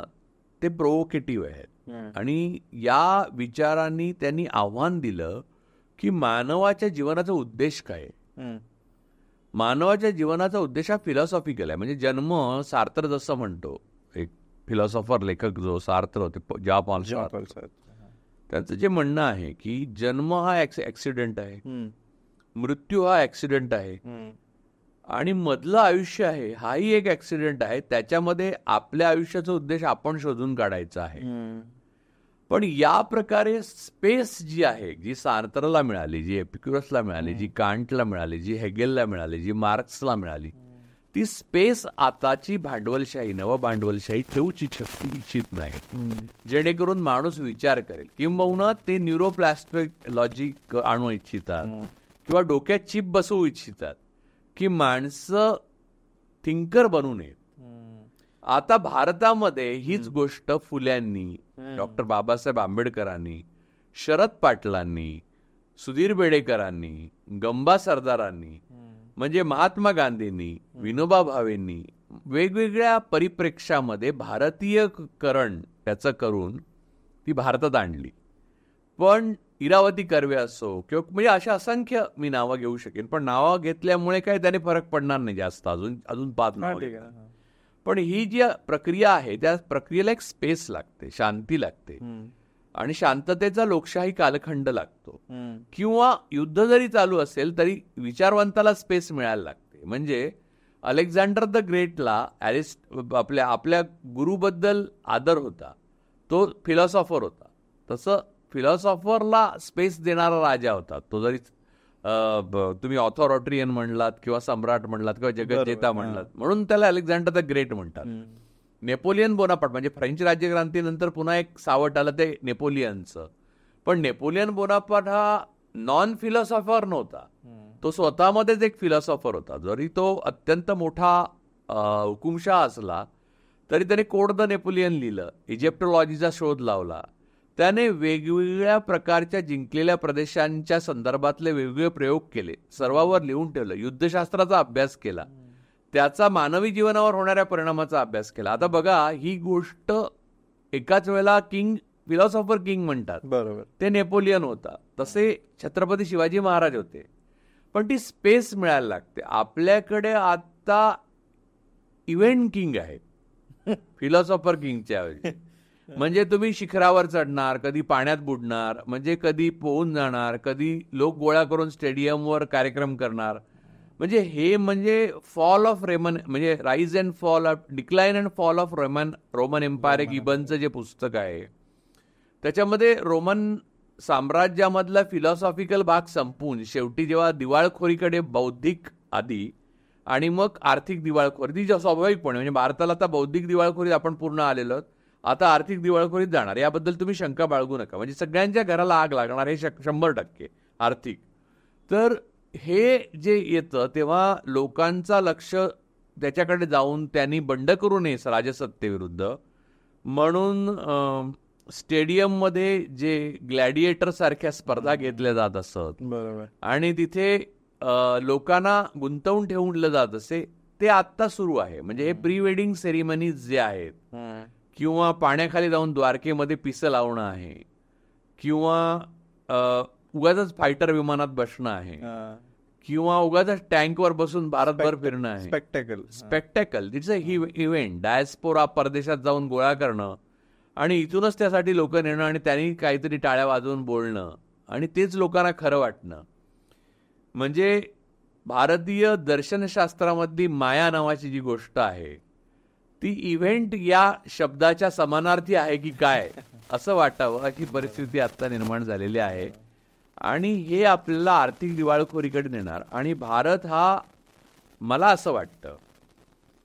ते प्रोवोकेटिव्ह आहेत आणि या विचारांनी त्यांनी आव्हान दिलं की मानवाच्या जीवनाचा उद्देश काय मानवाच्या जीवनाचा उद्देश हा फिलॉसॉफिकल आहे म्हणजे जन्म सार्थ जसं म्हणतो एक फिलॉसॉफर लेखक जो सार्थ होते ज्या त्यांचं जे म्हणणं आहे की जन्म हा ऍक्सिडेंट आहे मृत्यू हा ऍक्सिडेंट आहे आणि मधलं आयुष्य आहे हाही एक ऍक्सिडेंट आहे त्याच्यामध्ये आपल्या आयुष्याचा उद्देश आपण शोधून काढायचा आहे पण या प्रकारे स्पेस जी आहे जी सार्तरला मिळाली जी एपिक्युरसला मिळाली जी कांटला मिळाली जी हेगेलला मिळाली जी मार्क्सला मिळाली ती स्पेस आताची भांडवलशाही नव भांडवलशाही ठेवूची शक्ती इच्छित नाही जेणेकरून माणूस विचार करेल किंबहुना ते न्यूरोप्लास्टिक लॉजिक आणू इच्छितात किंवा डोक्यात चिप बसवू इच्छितात की माणसं थिंकर बनू नयेत आता भारतामध्ये हीच गोष्ट फुल्यांनी डॉक्टर बाबासाहेब आंबेडकरांनी शरद पाटलांनी सुधीर बेडेकरांनी गंबा सरदारांनी म्हणजे महात्मा गांधींनी विनोबा भावेंनी वेगवेगळ्या परिप्रेक्षामध्ये भारतीय करण त्याचं करून ती भारतात आणली पण इरावती कर्वे असो किंवा म्हणजे अशा असंख्य मी नावं घेऊ शकेन पण नावं घेतल्यामुळे काय त्याने फरक पडणार नाही जास्त अजून अजून पाच नाव पण ही जी प्रक्रिया आहे त्या प्रक्रियेला एक स्पेस लागते शांती लागते आणि शांततेचा लोकशाही कालखंड लागतो किंवा युद्ध जरी चालू असेल तरी विचारवंताला स्पेस मिळायला लागते म्हणजे अलेक्झांडर द ग्रेटला ॲरिस्ट आपल्या आपल्या गुरुबद्दल आदर होता तो फिलॉसॉफर होता तसं फिलॉसॉफरला स्पेस देणारा राजा होता तो जरी तुम्ही ऑथॉरिटरियन म्हणलात किंवा सम्राट म्हणलात किंवा जगज्जेता म्हणलात म्हणून त्याला अलेक्झांडर द ग्रेट म्हणतात नेपोलियन बोनापाट म्हणजे फ्रेंच राज्यक्रांतीनंतर पुन्हा एक सावट आलं ते नेपोलियनचं पण नेपोलियन बोनापाट हा नॉन फिलॉसॉफर नव्हता तो स्वतःमध्येच एक फिलॉसॉफर होता जरी तो अत्यंत मोठा हुकुमशाह असला तरी त्याने कोड द नेपोलियन लिहिलं इजिप्टॉलॉजीचा शोध लावला त्याने वेगवेगळ्या प्रकारच्या जिंकलेल्या प्रदेशांच्या संदर्भातले वेगवेगळे प्रयोग केले सर्वावर लिहून ठेवलं युद्धशास्त्राचा अभ्यास केला त्याचा मानवी जीवनावर होणाऱ्या परिणामाचा अभ्यास केला आता बघा ही गोष्ट एकाच वेळेला किंग फिलॉसॉफर किंग म्हणतात बरोबर ते नेपोलियन होता तसे छत्रपती शिवाजी महाराज होते पण ती स्पेस मिळायला लागते आपल्याकडे आता इव्हेंट किंग आहे फिलॉसॉफर किंगच्या म्हणजे तुम्ही शिखरावर चढणार कधी पाण्यात बुडणार म्हणजे कधी पोहून जाणार कधी लोक गोळा करून स्टेडियमवर कार्यक्रम करणार म्हणजे हे म्हणजे फॉल ऑफ रेमन म्हणजे rise and fall of decline and fall of Roman Roman empire एक इबनचं जे पुस्तक आहे त्याच्यामध्ये रोमन साम्राज्यामधला फिलॉसॉफिकल भाग संपून शेवटी जेव्हा दिवाळखोरीकडे बौद्धिक आधी आणि मग आर्थिक दिवाळखोरी ती स्वाभाविकपणे म्हणजे भारताला आता बौद्धिक दिवाळखोरी आपण पूर्ण आलेलो आता आर्थिक दिवाळखोरीत जाणार याबद्दल तुम्ही शंका बाळगू नका म्हणजे सगळ्यांच्या घराला आग लागणार हे शक शंभर टक्के आर्थिक तर हे जे येतं तेव्हा लोकांचा लक्ष त्याच्याकडे जाऊन त्यांनी बंड करू नये राजसत्तेविरुद्ध म्हणून स्टेडियममध्ये जे ग्लॅडिएटर सारख्या स्पर्धा घेतल्या जात असत बरोबर आणि तिथे लोकांना गुंतवून ठेवून जात असे ते आत्ता सुरू आहे म्हणजे हे प्री वेडिंग सेरिमनीज जे आहेत किंवा पाण्याखाली जाऊन द्वारकेमध्ये पिसं लावणं आहे किंवा उगाच फायटर विमानात बसणं आहे किंवा उगाच टँकवर बसून भारतभर फिरणं आहे spectacle spectacle it's a event diaspora परदेशात जाऊन गोळा करणं आणि इथूनच त्यासाठी लोक नेणं आणि त्यांनी काहीतरी टाळ्या वाजवून बोलणं आणि तेच लोकांना खरं वाटणं म्हणजे भारतीय दर्शनशास्त्रामधली माया नावाची जी गोष्ट आहे ती इव्हेंट या शब्दाच्या समानार्थी आहे की काय असं वाटावं की परिस्थिती आता निर्माण झालेली आहे आणि हे आपल्याला आर्थिक दिवाळखोरीकडे नेणार आणि भारत हा मला असं वाटतं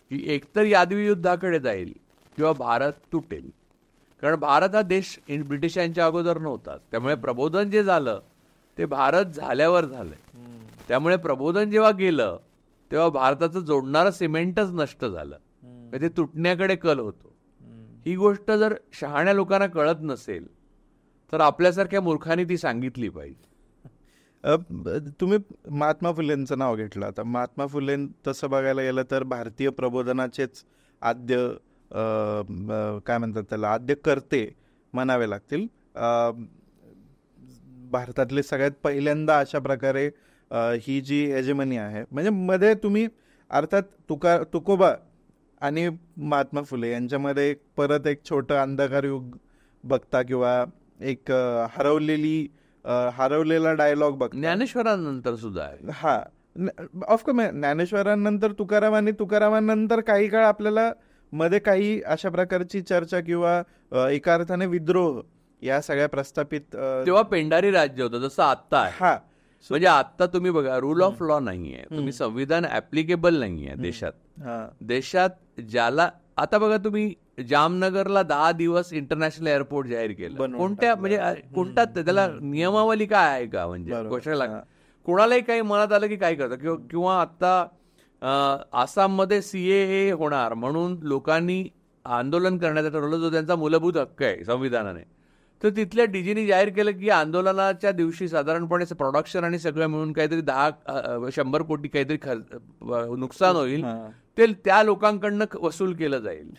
की एकतर यादवी युद्धाकडे जाईल किंवा भारत तुटेल कारण भारत हा देश ब्रिटिशांच्या अगोदर नव्हता त्यामुळे प्रबोधन जे झालं ते भारत झाल्यावर झालंय त्यामुळे प्रबोधन जेव्हा गेलं तेव्हा भारताचं जोडणारं सिमेंटच नष्ट झालं ते म्हणजे तुटण्याकडे कल होतो ही गोष्ट जर शहाण्या लोकांना कळत नसेल तर आपल्यासारख्या मूर्खाने ती सांगितली पाहिजे तुम्ही महात्मा फुलेंचं नाव घेतलं आता महात्मा फुले तसं बघायला गेलं तर भारतीय प्रबोधनाचेच आद्य काय म्हणतात त्याला आद्य करते म्हणावे लागतील भारतातले सगळ्यात पहिल्यांदा अशा प्रकारे ही जी यजमनी आहे म्हणजे मध्ये तुम्ही अर्थात तुका तुकोबा आणि महात्मा फुले यांच्यामध्ये एक परत एक छोटं अंधकार युग बघता किंवा एक हरवलेली हरवलेला डायलॉग बघ ज्ञानेश्वरांनंतर सुद्धा आहे हा ऑफकोर्स ज्ञानेश्वरांनंतर तुकाराम आणि तुकारामांनंतर काही काळ आपल्याला मध्ये काही अशा प्रकारची चर्चा किंवा एका अर्थाने विद्रोह या सगळ्या प्रस्थापित तेव्हा पेंडारी राज्य होतं जसं आत्ता हा म्हणजे आत्ता तुम्ही बघा रूल ऑफ लॉ नाहीये तुम्ही संविधान ऍप्लिकेबल नाहीये देशात देशात ज्याला आता बघा तुम्ही जामनगरला दहा दिवस इंटरनॅशनल एअरपोर्ट जाहीर केलं कोणत्या म्हणजे कोणत्या त्याला नियमावली काय आहे का म्हणजे कशाला कोणालाही काही मनात आलं की काय करतं किंवा आता आसाममध्ये सीए हे होणार म्हणून लोकांनी आंदोलन करण्याचा ठरवलं जो त्यांचा मूलभूत हक्क आहे संविधानाने तर तिथल्या डीजीनी जाहीर केलं की आंदोलनाच्या दिवशी साधारणपणे प्रोडक्शन आणि सगळं मिळून काहीतरी दहा शंभर कोटी काहीतरी खर्च नुकसान होईल ते त्या लोकांकडनं वसूल केलं जाईल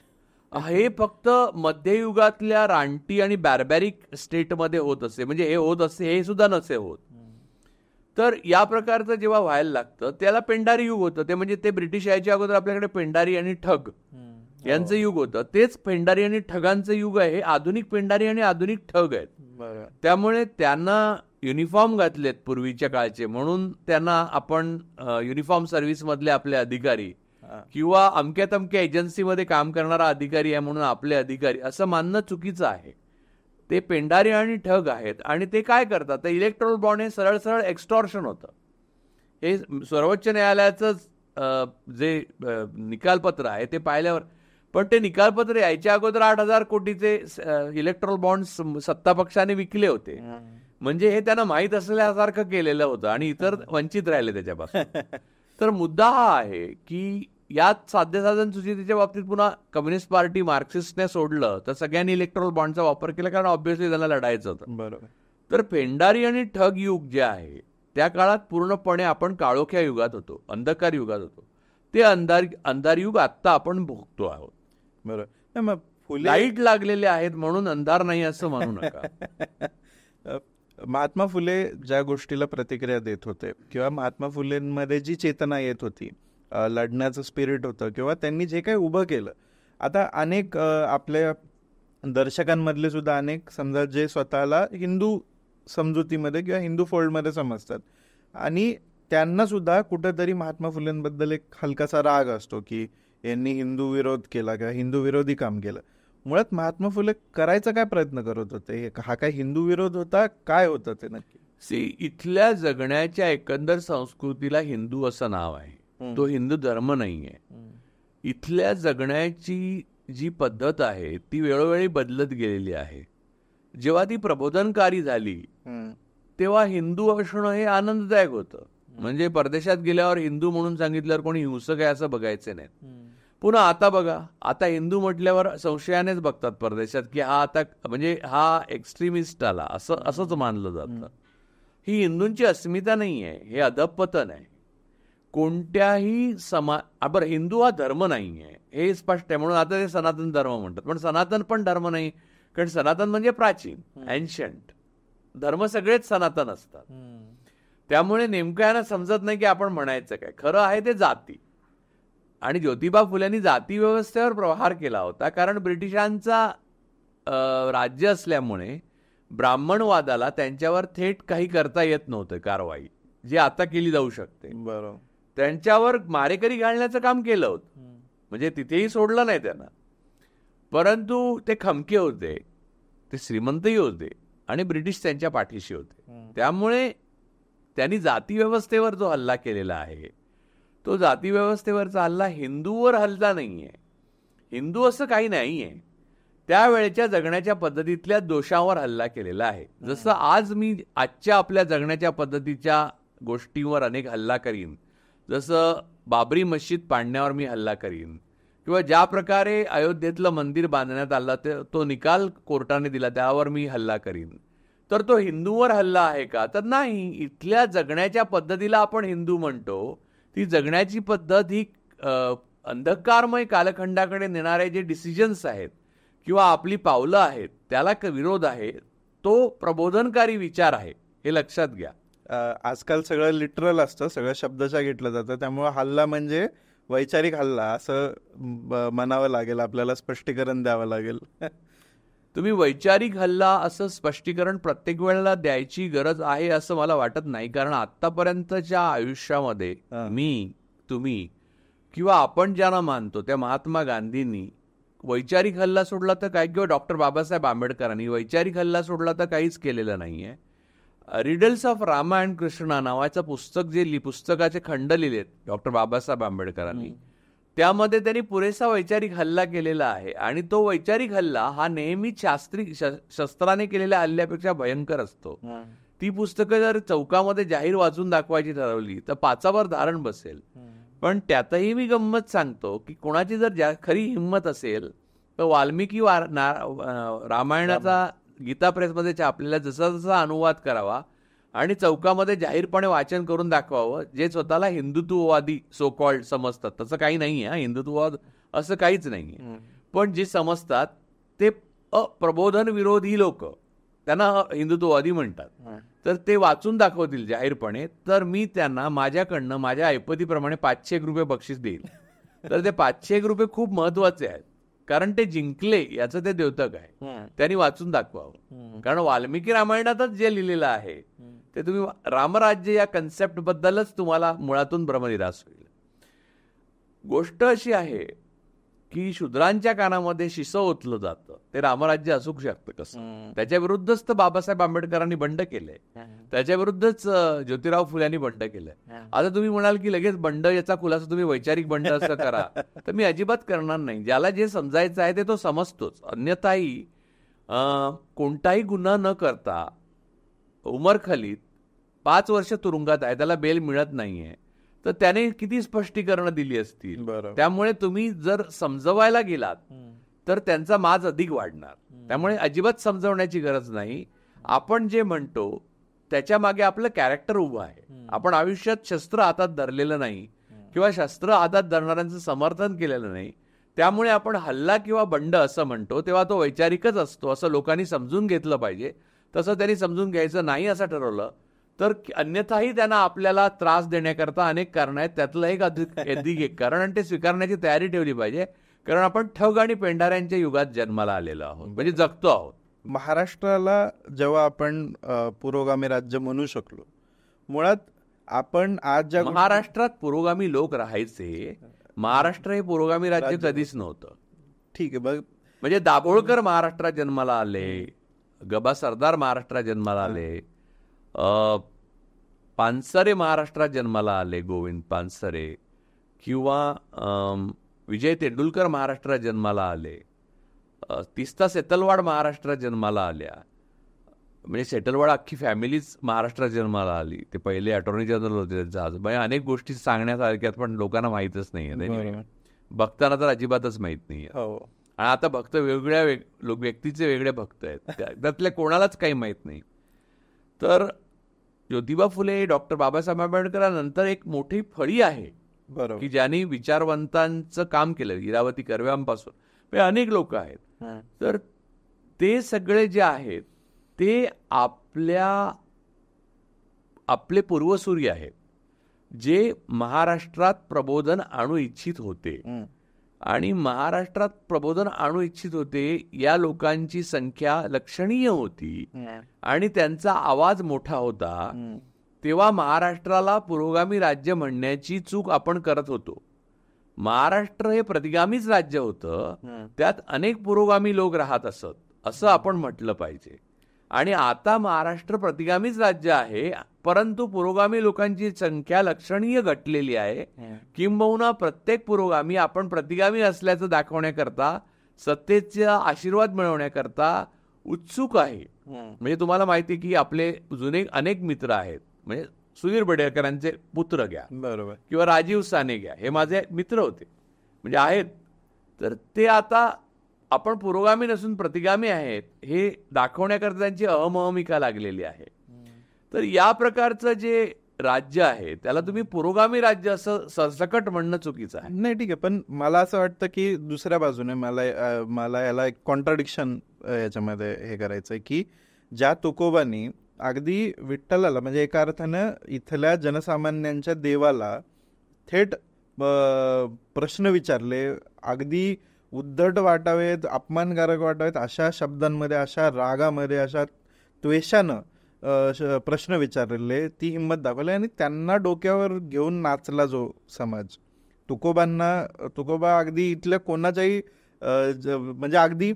हे फक्त मध्ययुगातल्या रानटी आणि बॅरबॅरिक स्टेटमध्ये होत असे म्हणजे हे होत असे हे सुद्धा नसे होत तर या प्रकारचं जेव्हा व्हायला लागतं त्याला पेंडारी युग होतं ते म्हणजे ते ब्रिटिश यायच्या अगोदर आपल्याकडे पेंडारी आणि ठग यांचं हो. युग होतं तेच पेंडारी आणि ठगांचं युग आहे आधुनिक पेंडारी आणि आधुनिक ठग आहेत त्यामुळे त्यांना युनिफॉर्म घातलेत पूर्वीच्या काळचे म्हणून त्यांना आपण युनिफॉर्म मधले आपले अधिकारी किंवा अमक्या तमक्या एजन्सीमध्ये काम करणारा अधिकारी आहे म्हणून आपले अधिकारी असं मानणं चुकीचं आहे ते पेंडारी आणि ठग आहेत आणि ते काय करतात तर इलेक्ट्रॉल बॉन्ड हे सरळ सरळ एक्स्टॉर्शन होतं हे सर्वोच्च न्यायालयाचं जे निकालपत्र आहे ते पाहिल्यावर पण ते निकालपत्र यायच्या अगोदर आठ हजार कोटीचे इलेक्ट्रॉल बॉन्ड सत्ता पक्षाने विकले होते म्हणजे हे त्यांना माहीत असल्यासारखं केलेलं होतं आणि इतर वंचित राहिले त्याच्यापासून तर मुद्दा हा आहे की यात साधन सुचितेच्या बाबतीत पुन्हा कम्युनिस्ट पार्टी मार्क्सिस्टने सोडलं तर सगळ्यांनी इलेक्ट्रॉल बॉन्डचा वापर केला कारण ऑब्व्हियसली त्यांना लढायचं होतं बरोबर तर पेंडारी आणि ठग युग जे आहे त्या काळात पूर्णपणे आपण काळोख्या युगात होतो अंधकार युगात होतो ते अंधार अंधार युग आत्ता आपण भोगतो आहोत बरोबर मग फुले लाईट लागलेले आहेत म्हणून अंधार नाही असं म्हणू नका महात्मा फुले ज्या गोष्टीला प्रतिक्रिया देत होते किंवा महात्मा फुलेमध्ये जी चेतना येत होती लढण्याचं स्पिरिट होतं किंवा त्यांनी जे काही उभं केलं आता अनेक आपल्या दर्शकांमधले सुद्धा अनेक समजा जे स्वतःला हिंदू समजुतीमध्ये किंवा हिंदू फोल्डमध्ये समजतात आणि त्यांना सुद्धा कुठंतरी महात्मा फुलेंबद्दल एक हलकासा राग असतो की यांनी हिंदू विरोध केला किंवा हिंदू विरोधी काम केलं मुळात महात्मा फुले करायचा काय प्रयत्न करत होते हा काय हिंदू विरोध होता काय होतं ते नक्की सी इथल्या जगण्याच्या एकंदर संस्कृतीला हिंदू असं नाव आहे तो हिंदू धर्म नाही आहे इथल्या जगण्याची जी पद्धत आहे ती वेळोवेळी बदलत गेलेली आहे जेव्हा ती प्रबोधनकारी झाली तेव्हा हिंदू असणं हे आनंददायक होतं म्हणजे परदेशात गेल्यावर हिंदू म्हणून सांगितल्यावर कोणी हिंसक आहे असं बघायचं नाही पुन्हा आता बघा आता हिंदू म्हटल्यावर संशयानेच बघतात परदेशात की हा आता म्हणजे हा एक्स्ट्रीमिस्ट आला असं असंच मानलं जातं ही हिंदूंची अस्मिता नाही आहे हे पतन आहे कोणत्याही समा बरं हिंदू हा धर्म नाही आहे हे स्पष्ट आहे म्हणून आता ते सनातन धर्म म्हणतात पण सनातन पण धर्म नाही कारण सनातन म्हणजे प्राचीन अँशंट धर्म सगळेच सनातन असतात त्यामुळे नेमकं समजत नाही की आपण म्हणायचं काय खरं आहे ते जाती आणि ज्योतिबा फुल्यांनी जाती व्यवस्थेवर प्रहार केला होता कारण ब्रिटिशांचा राज्य असल्यामुळे ब्राह्मणवादाला त्यांच्यावर थेट काही करता येत नव्हतं कारवाई जी आता केली जाऊ शकते बरोबर त्यांच्यावर मारेकरी घालण्याचं काम केलं होतं म्हणजे तिथेही सोडलं नाही त्यांना परंतु ते खमके होते ते श्रीमंतही होते आणि ब्रिटिश त्यांच्या पाठीशी होते त्यामुळे त्यांनी जाती व्यवस्थेवर जो हल्ला केलेला आहे तो जाती व्यवस्थेवरचा हल्ला हिंदूवर हल्ला नाही आहे हिंदू असं काही नाही आहे त्यावेळेच्या जगण्याच्या पद्धतीतल्या दोषांवर हल्ला केलेला आहे जसं आज मी आजच्या आपल्या जगण्याच्या पद्धतीच्या गोष्टींवर अनेक हल्ला करीन जसं बाबरी मशीद पाडण्यावर मी हल्ला करीन किंवा ज्या प्रकारे अयोध्येतलं मंदिर बांधण्यात आलं ते तो निकाल कोर्टाने दिला त्यावर मी हल्ला करीन तर तो हिंदूवर हल्ला आहे का तर नाही इथल्या जगण्याच्या पद्धतीला आपण हिंदू म्हणतो ती जगण्याची पद्धत ही अंधकारमय कालखंडाकडे नेणारे जे डिसिजन्स आहेत किंवा आपली पावलं आहेत त्याला विरोध आहे तो प्रबोधनकारी विचार आहे हे लक्षात घ्या आजकाल सगळं लिटरल असतं सगळं शब्दशा घेतलं जातं त्यामुळे हल्ला म्हणजे वैचारिक हल्ला असं म्हणावं लागेल आपल्याला स्पष्टीकरण द्यावं लागेल तुम्ही वैचारिक हल्ला असं स्पष्टीकरण प्रत्येक वेळेला द्यायची गरज आहे असं मला वाटत नाही कारण आतापर्यंतच्या आयुष्यामध्ये मी तुम्ही किंवा आपण ज्यांना मानतो त्या महात्मा गांधींनी वैचारिक हल्ला सोडला तर काय किंवा डॉक्टर बाबासाहेब आंबेडकरांनी वैचारिक हल्ला सोडला तर काहीच केलेलं नाहीये रिडल्स ऑफ रामा कृष्णा नावाचं पुस्तक जे पुस्तकाचे खंड लिहिलेत डॉक्टर बाबासाहेब आंबेडकरांनी त्यामध्ये त्यांनी पुरेसा वैचारिक हल्ला केलेला आहे आणि तो वैचारिक हल्ला हा नेहमी शास्त्री शस्त्राने केलेल्या हल्ल्यापेक्षा भयंकर असतो ती पुस्तकं जर चौकामध्ये जाहीर वाचून दाखवायची ठरवली तर पाचावर धारण बसेल पण त्यातही मी गंमत सांगतो की कोणाची जर खरी हिंमत असेल तर वाल्मिकी रामायणाचा गीता प्रेसमध्येच्या आपल्याला जसा जसा अनुवाद करावा आणि चौकामध्ये जाहीरपणे वाचन करून दाखवावं जे स्वतःला हिंदुत्ववादी सो कॉल्ड समजतात तसं काही नाही आहे हिंदुत्ववाद असं काहीच नाही आहे पण जे समजतात ते अप्रबोधन विरोधी लोक त्यांना हिंदुत्ववादी म्हणतात तर ते वाचून दाखवतील जाहीरपणे तर मी त्यांना माझ्याकडनं माझ्या ऐपतीप्रमाणे पाचशे एक रुपये बक्षीस देईल तर ते पाचशे एक रुपये खूप महत्वाचे आहेत कारण ते जिंकले याचं ते देवतक आहे त्यांनी वाचून दाखवावं कारण वाल्मिकी रामायणातच जे लिहिलेलं आहे ते तुम्ही रामराज्य या कन्सेप्ट बद्दलच तुम्हाला मुळातून भ्रमनिरास होईल गोष्ट अशी आहे की शूद्रांच्या कानामध्ये शिस ओतलं जातं ते रामराज्य असू शकतं कसं त्याच्या विरुद्धच तर बाबासाहेब आंबेडकरांनी बंड केले त्याच्या विरुद्धच ज्योतिराव यांनी बंड केलंय आता तुम्ही म्हणाल की लगेच बंड याचा खुलासा तुम्ही वैचारिक बंड असं करा तर मी अजिबात करणार नाही ज्याला जे समजायचं आहे ते तो समजतोच अन्यथाही कोणताही गुन्हा न करता उमर खलीत पाच वर्ष तुरुंगात आहे त्याला बेल मिळत नाहीये तर त्याने किती स्पष्टीकरण दिली असतील त्यामुळे तुम्ही जर समजवायला गेलात तर त्यांचा माज अधिक वाढणार त्यामुळे अजिबात समजवण्याची गरज नाही आपण जे म्हणतो त्याच्या मागे आपलं कॅरेक्टर उभं आहे आपण आयुष्यात शस्त्र हातात धरलेलं नाही किंवा शस्त्र हातात धरणाऱ्यांचं समर्थन केलेलं नाही त्यामुळे आपण हल्ला किंवा बंड असं म्हणतो तेव्हा तो वैचारिकच असतो असं लोकांनी समजून घेतलं पाहिजे तसं त्यांनी समजून घ्यायचं नाही असं ठरवलं तर अन्यथाही त्यांना आपल्याला त्रास देण्याकरता अनेक कारण आहेत त्यातलं एक अधिक एक कारण आणि ते स्वीकारण्याची तयारी ठेवली पाहिजे कारण आपण ठग आणि पेंढाऱ्यांच्या युगात जन्माला आलेलो आहोत म्हणजे जगतो आहोत महाराष्ट्राला जेव्हा आपण पुरोगामी राज्य म्हणू शकलो मुळात आपण आज ज्या महाराष्ट्रात पुरोगामी लोक राहायचे महाराष्ट्र हे पुरोगामी राज्य कधीच नव्हतं ठीक आहे बघ म्हणजे दाभोळकर महाराष्ट्रात जन्माला आले गबा सरदार महाराष्ट्रात जन्माला आले पानसरे महाराष्ट्रात जन्माला आले गोविंद पानसरे किंवा विजय तेंडुलकर महाराष्ट्रात जन्माला आले तिस्ता सेतलवाड महाराष्ट्रात जन्माला आल्या म्हणजे सेटलवाड अख्खी फॅमिलीच महाराष्ट्रात जन्माला आली ते पहिले अटॉर्नी जनरल होते आज म्हणजे अनेक गोष्टी सांगण्यासारख्यात पण लोकांना माहीतच नाही बघताना तर अजिबातच माहीत नाही हो. आणि आता भक्त वेगळ्या व्यक्तीचे वेगळे भक्त आहेत त्यातल्या कोणालाच काही माहीत नाही तर ज्योतिबा फुले डॉक्टर बाबासाहेब आंबेडकरांनंतर एक मोठी फळी आहे बरोबर की ज्यांनी विचारवंतांचं काम केलं इरावती कर्व्यांपासून म्हणजे अनेक लोक आहेत तर ते सगळे जे आहेत ते आपल्या आपले पूर्वसूर्य आहेत जे महाराष्ट्रात प्रबोधन आणू इच्छित होते आणि महाराष्ट्रात प्रबोधन आणू इच्छित होते या लोकांची संख्या लक्षणीय होती आणि त्यांचा आवाज मोठा होता तेव्हा महाराष्ट्राला पुरोगामी राज्य म्हणण्याची चूक आपण करत होतो महाराष्ट्र हे प्रतिगामीच राज्य होतं त्यात अनेक पुरोगामी लोक राहत असत असं आपण म्हटलं पाहिजे आणि आता महाराष्ट्र प्रतिगामीच राज्य आहे परंतु पुरोगामी लोकांची संख्या लक्षणीय घटलेली आहे किंबहुना प्रत्येक पुरोगामी आपण प्रतिगामी असल्याचं दाखवण्याकरता सत्तेचा आशीर्वाद मिळवण्याकरता उत्सुक आहे म्हणजे तुम्हाला माहिती की आपले जुने अनेक मित्र आहेत म्हणजे सुधीर बडेकरांचे पुत्र घ्या बरोबर किंवा राजीव साने घ्या हे माझे मित्र होते म्हणजे आहेत तर ते आता आपण पुरोगामी नसून प्रतिगामी आहेत हे दाखवण्याकरता त्यांची अहमहमिका लागलेली आहे तर या प्रकारचं जे राज्य आहे त्याला तुम्ही पुरोगामी राज्य असं सरसकट म्हणणं चुकीचं आहे नाही ठीक आहे पण मला असं वाटतं की दुसऱ्या बाजूने मला मला याला एक कॉन्ट्राडिक्शन याच्यामध्ये हे करायचं आहे की ज्या तुकोबानी अगदी विठ्ठलाला म्हणजे एका अर्थानं इथल्या जनसामान्यांच्या देवाला थेट प्रश्न विचारले अगदी उद्धट वाटावेत अपमानकारक वाटावेत अशा शब्दांमध्ये अशा रागामध्ये अशा त्वेषानं प्रश्न विचारले ती हिंमत दाखवली आणि त्यांना डोक्यावर घेऊन नाचला जो समाज तुकोबांना तुकोबा अगदी इथल्या कोणाच्याही म्हणजे अगदी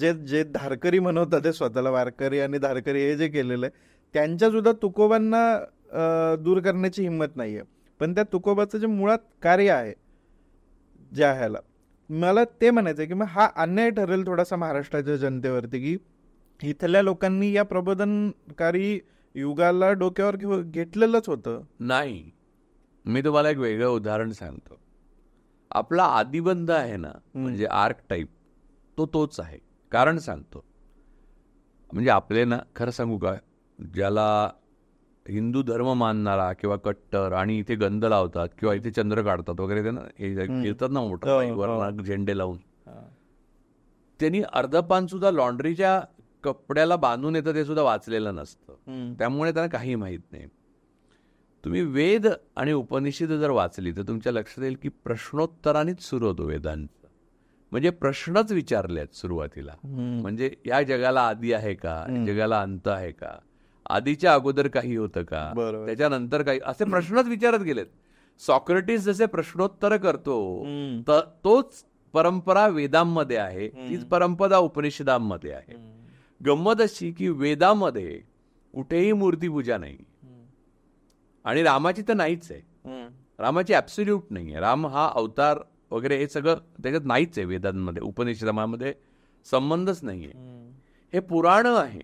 जे जे धारकरी म्हणवतात ते स्वतःला वारकरी आणि धारकरी हे जे केलेलं आहे त्यांच्यासुद्धा तुकोबांना दूर करण्याची हिंमत नाही आहे पण त्या तुकोबाचं जे मुळात कार्य आहे ज्या ह्याला मला ते म्हणायचं आहे की मग हा अन्याय ठरेल थोडासा महाराष्ट्राच्या जनतेवरती की इथल्या लोकांनी या प्रबोधनकारी युगाला डोक्यावर घेतलेलंच होतं नाही मी तुम्हाला एक वेगळं उदाहरण सांगतो आपला आदिबंध आहे ना म्हणजे आर्क टाईप तो तोच आहे कारण सांगतो म्हणजे आपले ना खरं सांगू का ज्याला हिंदू धर्म मानणारा किंवा कट्टर आणि इथे गंध लावतात किंवा इथे चंद्र काढतात वगैरे ना मोठं हो, हो. झेंडे लावून त्यांनी अर्धपान सुद्धा लॉन्ड्रीच्या कपड्याला बांधून येतं ते सुद्धा वाचलेलं नसतं त्यामुळे त्यांना काही माहीत नाही तुम्ही वेद आणि उपनिषद जर वाचली तर तुमच्या लक्षात येईल की प्रश्नोत्तरानेच सुरू होतो वेदांचा म्हणजे प्रश्नच विचारले आहेत सुरुवातीला म्हणजे या जगाला आधी आहे का जगाला अंत आहे का आधीच्या अगोदर काही होतं का त्याच्यानंतर काही असे प्रश्नच विचारत गेलेत सॉक्रेटिस जसे प्रश्नोत्तर करतो तोच परंपरा वेदांमध्ये आहे तीच परंपरा उपनिषदांमध्ये आहे गंमत अशी की वेदामध्ये कुठेही मूर्तीपूजा नाही आणि रामाची तर नाहीच आहे रामाची ऍब्सोल्यूट नाही राम हा अवतार वगैरे हे सगळं त्याच्यात नाहीच आहे वेदांमध्ये उपनिषदामध्ये संबंधच नाहीये हे पुराण आहे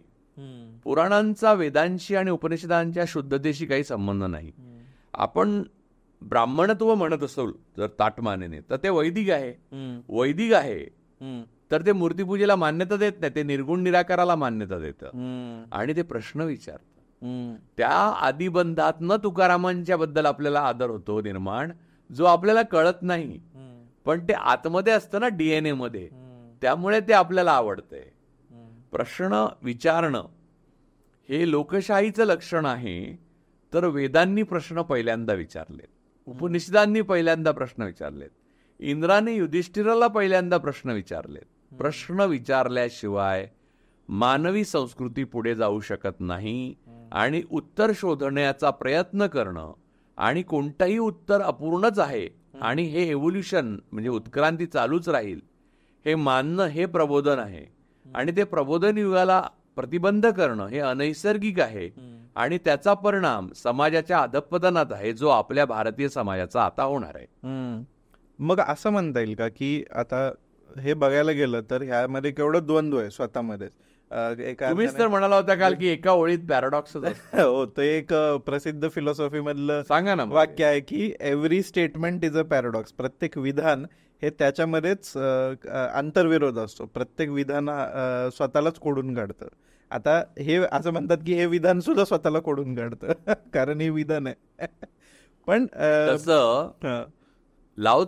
पुराणांचा वेदांशी आणि उपनिषदांच्या शुद्धतेशी काही संबंध नाही आपण ब्राह्मणत्व म्हणत असो जर ताटमानेने तर ते वैदिक आहे वैदिक आहे तर ते मूर्तीपूजेला मान्यता देत नाही ते निर्गुण निराकाराला मान्यता देत आणि ते प्रश्न विचारत त्या न तुकारामांच्या बद्दल आपल्याला आदर होतो निर्माण जो आपल्याला कळत नाही पण ते आतमध्ये असतं ना डीएनए मध्ये त्यामुळे ते आपल्याला आवडतंय प्रश्न विचारणं हे लोकशाहीचं लक्षण आहे तर वेदांनी प्रश्न पहिल्यांदा विचारलेत उपनिषदांनी पहिल्यांदा प्रश्न विचारलेत इंद्राने युधिष्ठिराला पहिल्यांदा प्रश्न विचारलेत प्रश्न विचारल्याशिवाय मानवी संस्कृती पुढे जाऊ शकत नाही आणि उत्तर शोधण्याचा प्रयत्न करणं आणि कोणतंही उत्तर अपूर्णच आहे आणि हे एव्होल्युशन म्हणजे उत्क्रांती चालूच राहील हे मानणं हे प्रबोधन आहे आणि ते प्रबोधन युगाला प्रतिबंध करणं हे अनैसर्गिक आहे आणि त्याचा परिणाम समाजाच्या अधपतनात आहे जो आपल्या भारतीय समाजाचा आता होणार आहे मग असं म्हणता येईल का की आता हे बघायला गेलं तर ह्यामध्ये केवढं द्वंद्व आहे स्वतःमध्ये तुम्हीच तर म्हणाला होता काल की एका ओळीत पॅराडॉक्स हो ते एक प्रसिद्ध फिलॉसॉफी मधलं सांगा ना वाक्य आहे की every statement is a paradox प्रत्येक विधान हे त्याच्यामध्येच आंतरविरोध असतो प्रत्येक विधान स्वतःलाच कोडून काढतं आता हे असं म्हणतात की हे विधान सुद्धा स्वतःला कोडून काढतं कारण हे विधान आहे पण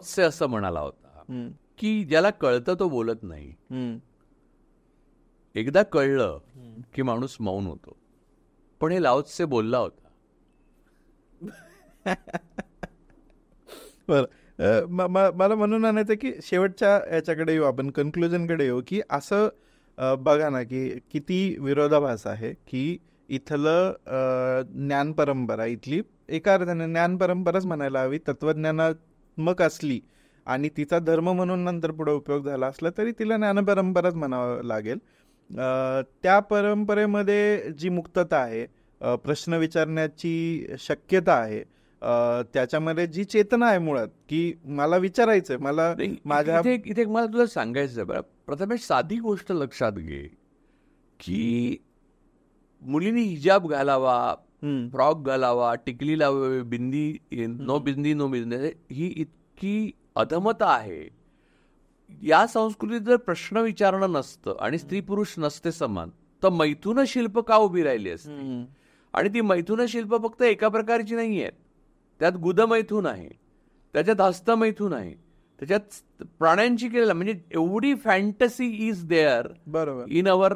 से असं म्हणाला होता की ज्याला कळतं तो बोलत नाही एकदा कळलं की माणूस मौन होतो पण हे से बोलला होता बरं मला म्हणून आणायचं की शेवटच्या याच्याकडे येऊ आपण कन्क्लुजनकडे येऊ की असं बघा ना की किती विरोधाभास आहे की इथलं ज्ञान परंपरा इथली एका अर्थाने ज्ञान परंपराच म्हणायला हवी तत्त्वज्ञानात्मक असली आणि तिचा धर्म म्हणून नंतर पुढे उपयोग झाला असला तरी तिला ज्ञानपरंपराच म्हणावं लागेल त्या परंपरेमध्ये जी मुक्तता आहे प्रश्न विचारण्याची शक्यता आहे त्याच्यामध्ये जी चेतना आहे मुळात की मला विचारायचंय मला माझ्या इथे मला तुला सांगायचं बरं प्रथमेश साधी गोष्ट लक्षात घे की मुलींनी हिजाब घालावा फ्रॉक घालावा टिकली लावावी बिंदी नो बिंदी नो बिंदी म्हणजे ही इतकी अधमता आहे या संस्कृतीत जर प्रश्न विचारणं नसतं आणि स्त्री पुरुष नसते समान तर मैथुन शिल्प का उभी राहिली असते आणि ती मैथुन शिल्प फक्त एका प्रकारची नाही आहेत त्यात गुदमैथून आहे त्याच्यात हस्तमैथून आहे त्याच्यात प्राण्यांची केलेला म्हणजे एवढी फॅन्टसी इज देअर बरोबर इन अवर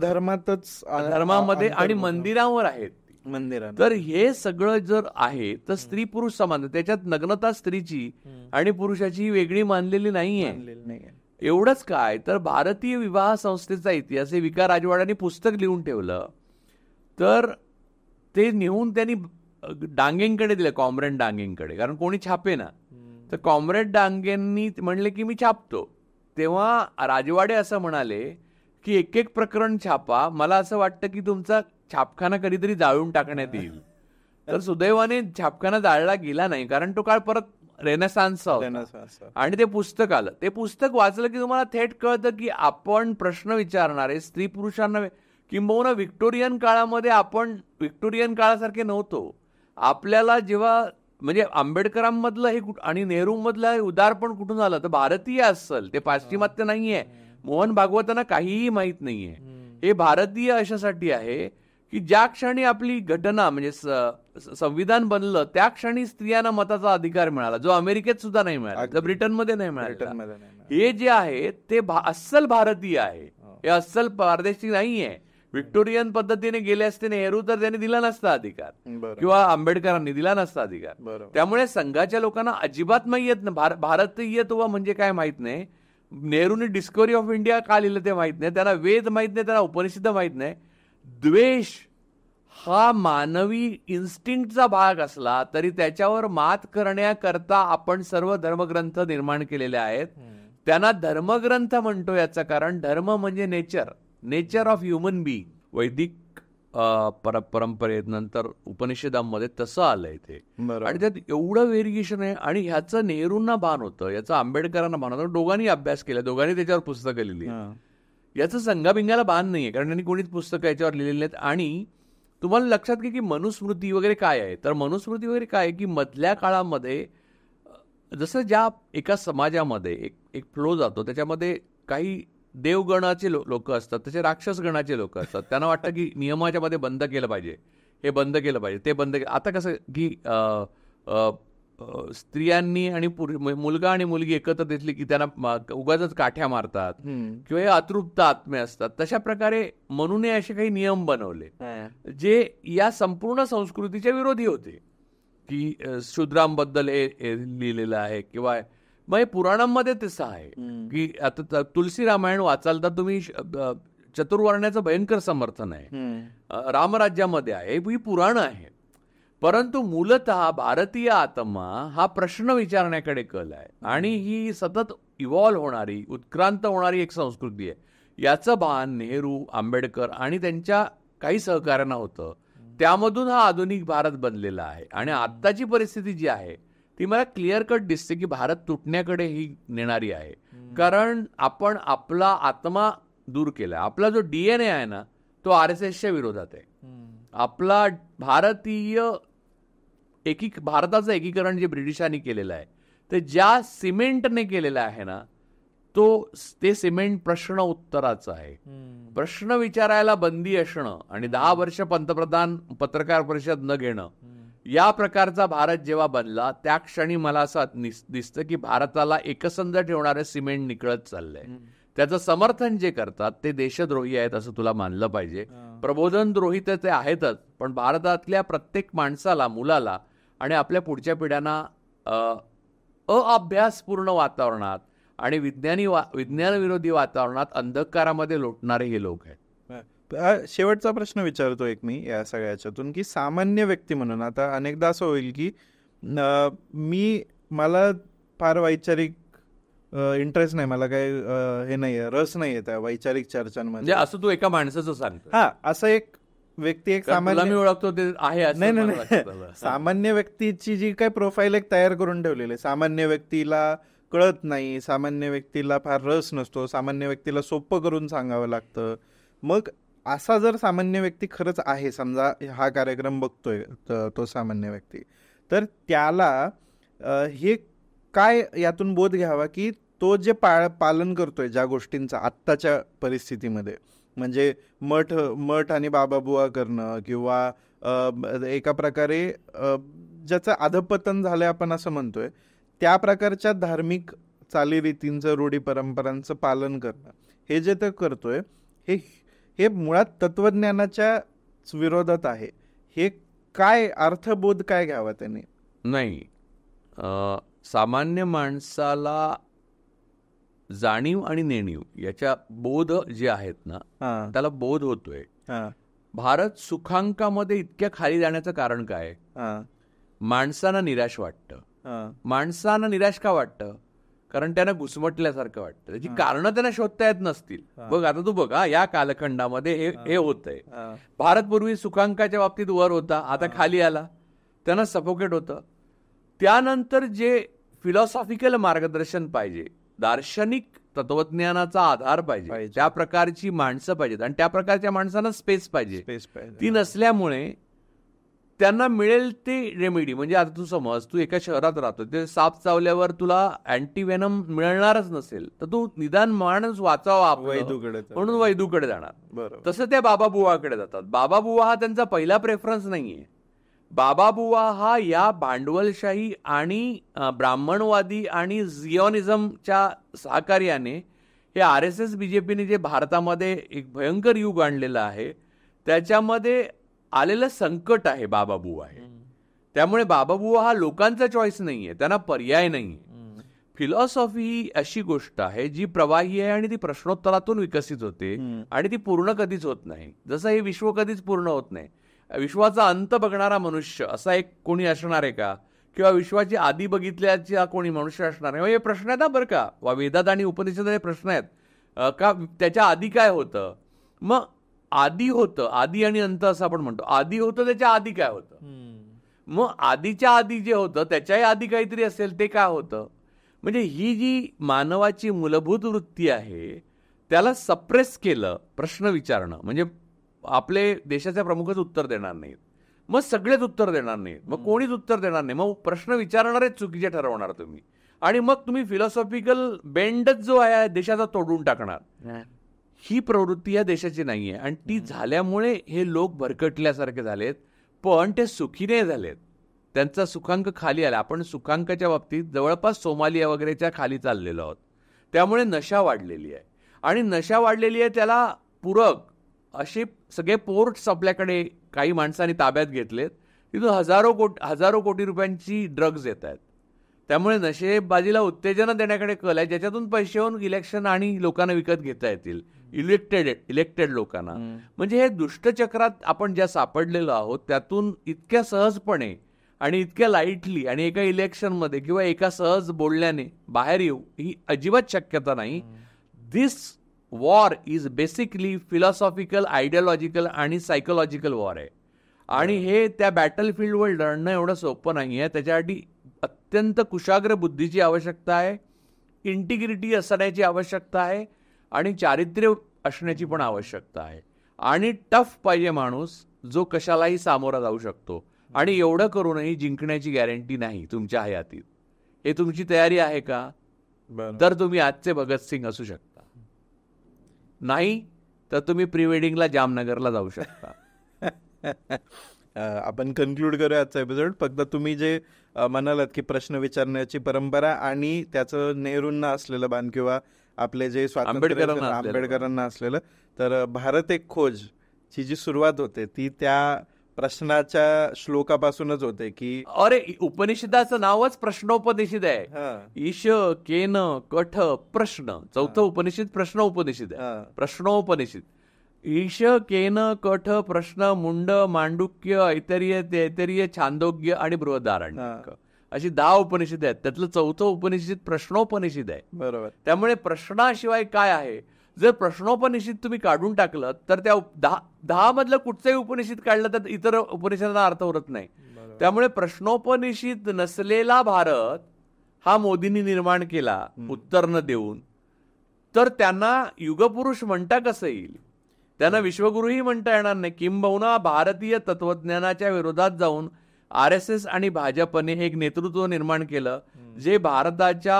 धर्मातच धर्मामध्ये आणि मंदिरांवर आहेत मंदिर तर हे सगळं जर आहे तर स्त्री पुरुष समान त्याच्यात नग्नता स्त्रीची आणि पुरुषाची वेगळी मानलेली नाहीये एवढंच काय तर भारतीय विवाह संस्थेचा इतिहास हे विकार राजवाड्यांनी पुस्तक लिहून ठेवलं तर ते नेहून त्यांनी डांगेंकडे दिलं कॉम्रेड डांगेंकडे कारण कोणी छापे ना तर कॉम्रेड डांगेंनी म्हणले की मी छापतो तेव्हा राजवाडे असं म्हणाले की एक एक प्रकरण छापा मला असं वाटतं की तुमचा छापखाना कधीतरी जाळून टाकण्यात येईल तर सुदैवाने छापखाना जाळला गेला नाही कारण तो काळ परत रेनेसान्सचा आणि ते पुस्तक आलं ते पुस्तक वाचलं की तुम्हाला थेट कळतं की आपण प्रश्न विचारणारे स्त्री पुरुषांना किंबहुना व्हिक्टोरियन काळामध्ये आपण व्हिक्टोरियन काळासारखे नव्हतो आपल्याला जेव्हा म्हणजे आंबेडकरांमधलं हे आणि आणि मधलं हे उदारपण कुठून आलं तर भारतीय असल ते पाश्चिमात्य नाहीये मोहन भागवतांना काहीही माहीत नाहीये हे भारतीय अशासाठी आहे की ज्या क्षणी आपली घटना म्हणजे संविधान बनलं त्या क्षणी स्त्रियांना मताचा अधिकार मिळाला जो अमेरिकेत सुद्धा नाही मिळाला ब्रिटन ब्रिटनमध्ये नाही मिळाला हे जे आहे ते अस्सल भारतीय आहे हो. हे अस्सल परदेशी नाहीये व्हिक्टोरियन पद्धतीने गेले असते नेहरू तर त्यांनी दिला नसता अधिकार किंवा आंबेडकरांनी दिला नसता अधिकार त्यामुळे संघाच्या लोकांना अजिबात माहिती येत नाही भारत व म्हणजे काय माहित नाही नेहरूने डिस्कवरी ऑफ इंडिया का लिहिलं ते माहित नाही त्यांना वेद माहित नाही त्यांना उपनिषद माहित नाही द्वेष हा मानवी इन्स्टिंक्टचा भाग असला तरी त्याच्यावर मात करण्याकरता आपण सर्व धर्मग्रंथ निर्माण केलेले आहेत त्यांना धर्मग्रंथ म्हणतो याचं कारण धर्म म्हणजे nature nature of human being वैदिक पर परंपरेत नंतर उपनिषदांमध्ये तसं आलंय ते आणि त्यात एवढं व्हेरिएशन आहे आणि ह्याचं नेहरूंना भान होतं याचं आंबेडकरांना भान होतं दोघांनी अभ्यास केला दोघांनी त्याच्यावर पुस्तकं लिहिली याचं संघाभिंगाला भान नाहीये कारण त्यांनी कोणीच पुस्तकं याच्यावर लिहिलेली आहेत आणि तुम्हाला लक्षात घे की मनुस्मृती वगैरे काय आहे तर मनुस्मृती वगैरे काय आहे की मधल्या काळामध्ये जसं ज्या एका समाजामध्ये एक एक फ्लो जातो त्याच्यामध्ये काही देवगणाचे लो लोक असतात तसे राक्षसगणाचे लोक असतात त्यांना वाटतं की नियमाच्या मध्ये बंद केलं पाहिजे हे बंद केलं पाहिजे ते बंद केलं आता कसं की स्त्रियांनी आणि मुलगा आणि मुलगी एकत्र दिसली की त्यांना उगाच काठ्या मारतात किंवा हे अतृप्त आत्मे असतात तशा प्रकारे म्हणून असे काही नियम बनवले जे या संपूर्ण संस्कृतीच्या विरोधी होते की हे लिहिलेलं आहे किंवा मग हे पुराणांमध्ये तसं आहे की आता तुलसी रामायण वाचाल तर तुम्ही चतुर्वर्ण्याचं भयंकर समर्थन आहे रामराज्यामध्ये आहे ही पुराण आहे परंतु मूलत भारतीय आत्मा हा प्रश्न विचारण्याकडे कल आहे आणि ही सतत इव्हॉल्व्ह होणारी उत्क्रांत होणारी एक संस्कृती आहे याचं भान नेहरू आंबेडकर आणि त्यांच्या काही सहकार्यांना होतं त्यामधून हा आधुनिक भारत बनलेला आहे आणि आत्ताची परिस्थिती जी आहे ती मला क्लिअर कट दिसते की भारत तुटण्याकडे ही नेणारी आहे कारण आपण आपला आत्मा दूर केला आपला जो डीएनए आहे ना तो आर एस एसच्या विरोधात आहे आपला भारतीय एकी भारताचं एकीकरण जे ब्रिटिशांनी केलेलं आहे ते ज्या सिमेंटने केलेलं आहे ना तो ते सिमेंट प्रश्न उत्तराचा आहे प्रश्न विचारायला बंदी असणं आणि दहा वर्ष पंतप्रधान पत्रकार परिषद न घेणं या प्रकारचा भारत जेव्हा बनला त्या क्षणी मला असं निस दिसतं की भारताला एकसंध ठेवणारे सिमेंट निकळत चाललंय त्याचं समर्थन जे करतात ते देशद्रोही आहेत असं तुला मानलं पाहिजे प्रबोधनद्रोही तर ते आहेतच पण भारतातल्या प्रत्येक माणसाला मुलाला आणि आपल्या पुढच्या पिढ्यांना अभ्यासपूर्ण वातावरणात आणि विज्ञानी वा विज्ञानविरोधी वातावरणात अंधकारामध्ये लोटणारे हे लोक आहेत शेवटचा प्रश्न विचारतो एक मी या सगळ्याच्यातून की सामान्य व्यक्ती म्हणून आता अनेकदा असं होईल की मी मला फार वैचारिक इंटरेस्ट नाही मला काही हे नाही आहे रस नाही आहे त्या वैचारिक चर्चांमध्ये म्हणजे असं तू एका माणसाचं सांग हा असं एक व्यक्ती एक सामान्य मी ओळखतो ते आहे नाही नाही सामान्य व्यक्तीची जी काही प्रोफाईल एक तयार करून ठेवलेली आहे सामान्य व्यक्तीला कळत नाही सामान्य व्यक्तीला फार रस नसतो सामान्य व्यक्तीला सोपं करून सांगावं लागतं मग असा जर सामान्य व्यक्ती खरंच आहे समजा हा कार्यक्रम बघतोय तो सामान्य व्यक्ती तर त्याला हे काय यातून बोध घ्यावा की तो जे पाळ पालन करतोय ज्या गोष्टींचा आत्ताच्या परिस्थितीमध्ये म्हणजे मठ मठ आणि बाबाबुवा करणं किंवा एका प्रकारे ज्याचं अधपतन झालं आपण असं म्हणतोय त्या प्रकारच्या धार्मिक चालीरीतींचं रूढी परंपरांचं पालन करणं हे जे तर करतोय हे हे मुळात तत्वज्ञानाच्या विरोधात आहे हे काय अर्थबोध काय घ्यावा त्यांनी नाही सामान्य माणसाला जाणीव आणि नेणीव याच्या बोध जे आहेत ना त्याला बोध होतोय भारत सुखांकामध्ये इतक्या खाली जाण्याचं कारण काय माणसांना निराश वाटतं माणसांना निराश का वाटतं कारण त्यांना घुसमटल्यासारखं वाटतं त्याची कारणं त्यांना शोधता येत नसतील बघ आता तू बघा या कालखंडामध्ये हे हे आहे भारत पूर्वी सुखांकाच्या बाबतीत वर होता आता खाली आला त्यांना सफोकेट होतं त्यानंतर जे फिलॉसॉफिकल मार्गदर्शन पाहिजे दार्शनिक तत्वज्ञानाचा आधार पाहिजे त्या प्रकारची माणसं पाहिजेत आणि त्या प्रकारच्या माणसांना स्पेस पाहिजे ती नसल्यामुळे त्यांना मिळेल ते रेमेडी म्हणजे आता तू समज तू एका शहरात राहतो ते साप चावल्यावर तुला अँटीव्हेनम मिळणारच नसेल तर तू निदान माणूस वाचावा वैदूकडे म्हणून वैदूकडे जाणार तसं त्या बाबा बुवाकडे जातात बाबा बुवा हा त्यांचा पहिला प्रेफरन्स नाहीये बाबा बुवा हा या भांडवलशाही आणि ब्राह्मणवादी आणि झिओनिझमच्या सहकार्याने हे आर एस एस बीजेपीने जे भारतामध्ये एक भयंकर युग आणलेलं आहे त्याच्यामध्ये आलेलं संकट आहे बाबाबुवा आहे त्यामुळे बाबाबुवा हा लोकांचा चॉईस नाहीये त्यांना पर्याय नाही फिलॉसॉफी ही अशी गोष्ट आहे जी प्रवाही आहे आणि ती प्रश्नोत्तरातून विकसित होते आणि ती पूर्ण कधीच होत नाही जसं हे विश्व कधीच पूर्ण होत नाही विश्वाचा अंत बघणारा मनुष्य असा एक कोणी असणार आहे का किंवा विश्वाची आधी बघितल्याचा कोणी मनुष्य असणार आहे हे प्रश्न आहेत ना बरं का वा वेदात आणि उपनिषद हे प्रश्न आहेत का त्याच्या आधी काय होतं मग आधी होतं आधी आणि अंत असं आपण म्हणतो आधी होतं त्याच्या आधी काय होतं मग आधीच्या आधी जे होतं त्याच्याही आधी काहीतरी असेल ते काय होतं म्हणजे ही जी मानवाची मूलभूत वृत्ती आहे त्याला सप्रेस केलं प्रश्न विचारणं म्हणजे आपले देशाच्या प्रमुखच उत्तर देणार नाहीत मग सगळेच उत्तर देणार नाहीत मग कोणीच उत्तर देणार नाही मग प्रश्न विचारणारेच चुकीचे ठरवणार तुम्ही आणि मग तुम्ही फिलॉसॉफिकल बेंडच जो आहे देशाचा तोडून टाकणार ही प्रवृत्ती या देशाची नाही आहे आणि ती झाल्यामुळे हे लोक भरकटल्यासारखे झालेत पण ते सुखी नाही झालेत त्यांचा सुखांक खाली आला आपण सुखांकाच्या बाबतीत जवळपास सोमालिया वगैरेच्या खाली चाललेलो आहोत त्यामुळे नशा वाढलेली आहे आणि नशा वाढलेली आहे त्याला पूरक असे सगळे पोर्ट्स आपल्याकडे काही माणसांनी ताब्यात घेतलेत तिथून हजारो कोट हजारो कोटी रुपयांची ड्रग्ज येत आहेत त्यामुळे नशेबाजीला उत्तेजना देण्याकडे कल आहे ज्याच्यातून पैसे होऊन इलेक्शन आणि लोकांना विकत घेता येतील इलेक्टेड इलेक्टेड लोकांना म्हणजे हे दुष्टचक्रात आपण ज्या सापडलेलो आहोत त्यातून इतक्या सहजपणे आणि इतक्या लाईटली आणि एका इलेक्शनमध्ये किंवा एका सहज बोलण्याने बाहेर येऊ ही अजिबात शक्यता नाही this war is basically philosophical ideological आणि सायकोलॉजिकल वॉर आहे आणि हे त्या बॅटल फील्डवर लढणं एवढं सोपं नाही आहे त्याच्यासाठी अत्यंत कुशाग्र बुद्धीची आवश्यकता आहे इंटिग्रिटी असण्याची आवश्यकता आहे आणि चारित्र्य असण्याची पण आवश्यकता आहे आणि टफ पाहिजे माणूस जो कशालाही सामोरा जाऊ शकतो आणि एवढं करूनही जिंकण्याची गॅरंटी नाही तुमच्या हयातीत हे तुमची तयारी आहे का तर तुम्ही आजचे भगतसिंग असू शकता नाही तर तुम्ही प्री वेडिंगला जामनगरला जाऊ शकता आपण कन्क्लूड करूया आजचा एपिसोड फक्त तुम्ही जे म्हणालात की प्रश्न विचारण्याची परंपरा आणि त्याचं नेहरूंना असलेलं बांध किंवा आपले जे आंबेडकरांना आंबेडकरांना असलेलं तर भारत एक खोज ची जी सुरुवात होते ती त्या प्रश्नाच्या श्लोकापासूनच होते की अरे उपनिषदाचं नावच प्रश्नोपनिषद आहे ईश केन कठ प्रश्न चौथं उपनिषद प्रश्न उपनिषद आहे प्रश्नोपनिषद ईश केन कठ प्रश्न मुंड मांडुक्य ऐतरीय ऐतरीय छांदोग्य आणि बृहदारण्य अशी दहा उपनिषद आहेत त्यातलं चौथं उपनिषद प्रश्नोपनिषद आहे बरोबर त्यामुळे प्रश्नाशिवाय काय आहे जर प्रश्नोपनिषद तुम्ही काढून टाकलं तर त्या दहा दहा मधलं कुठचंही उपनिषद काढलं तर इतर उपनिषदांना अर्थ उरत नाही त्यामुळे प्रश्नोपनिषद नसलेला भारत हा मोदींनी निर्माण केला उत्तर न देऊन तर त्यांना युगपुरुष म्हणता कसं येईल त्यांना विश्वगुरुही म्हणता येणार नाही किंबहुना भारतीय तत्वज्ञानाच्या विरोधात जाऊन आर एस एस आणि भाजपने एक नेतृत्व निर्माण केलं जे भारताच्या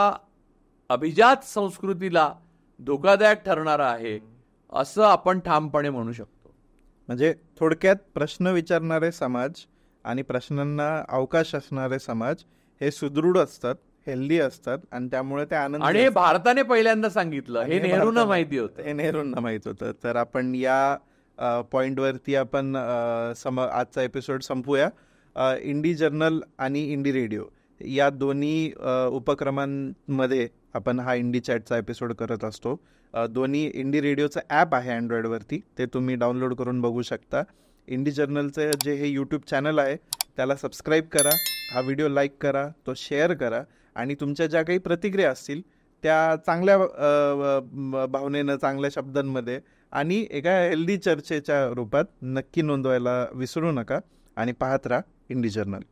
अभिजात संस्कृतीला धोकादायक ठरणार आहे असं आपण ठामपणे म्हणू शकतो म्हणजे थोडक्यात प्रश्न विचारणारे समाज आणि प्रश्नांना अवकाश असणारे समाज हे सुदृढ असतात हेल्दी असतात आणि त्यामुळे ते आनंद आणि भारताने पहिल्यांदा सांगितलं हे नेहरूंना माहिती होत हे नेहरूंना माहित होतं तर आपण या पॉइंटवरती आपण सम आजचा एपिसोड संपूया इंडी जर्नल आणि इंडी रेडिओ या दोन्ही उपक्रमांमध्ये आपण हा इंडी चॅटचा एपिसोड करत असतो दोन्ही इंडी रेडिओचं ॲप आहे अँड्रॉइडवरती ते तुम्ही डाउनलोड करून बघू शकता इंडी जर्नलचं जे हे यूट्यूब चॅनल आहे त्याला सबस्क्राईब करा हा व्हिडिओ लाईक करा तो शेअर करा आणि तुमच्या ज्या काही प्रतिक्रिया असतील त्या चांगल्या भावनेनं चांगल्या शब्दांमध्ये आणि एका हेल्दी चर्चेच्या रूपात नक्की नोंदवायला विसरू नका आणि पाहत राहा इंडी जर्नल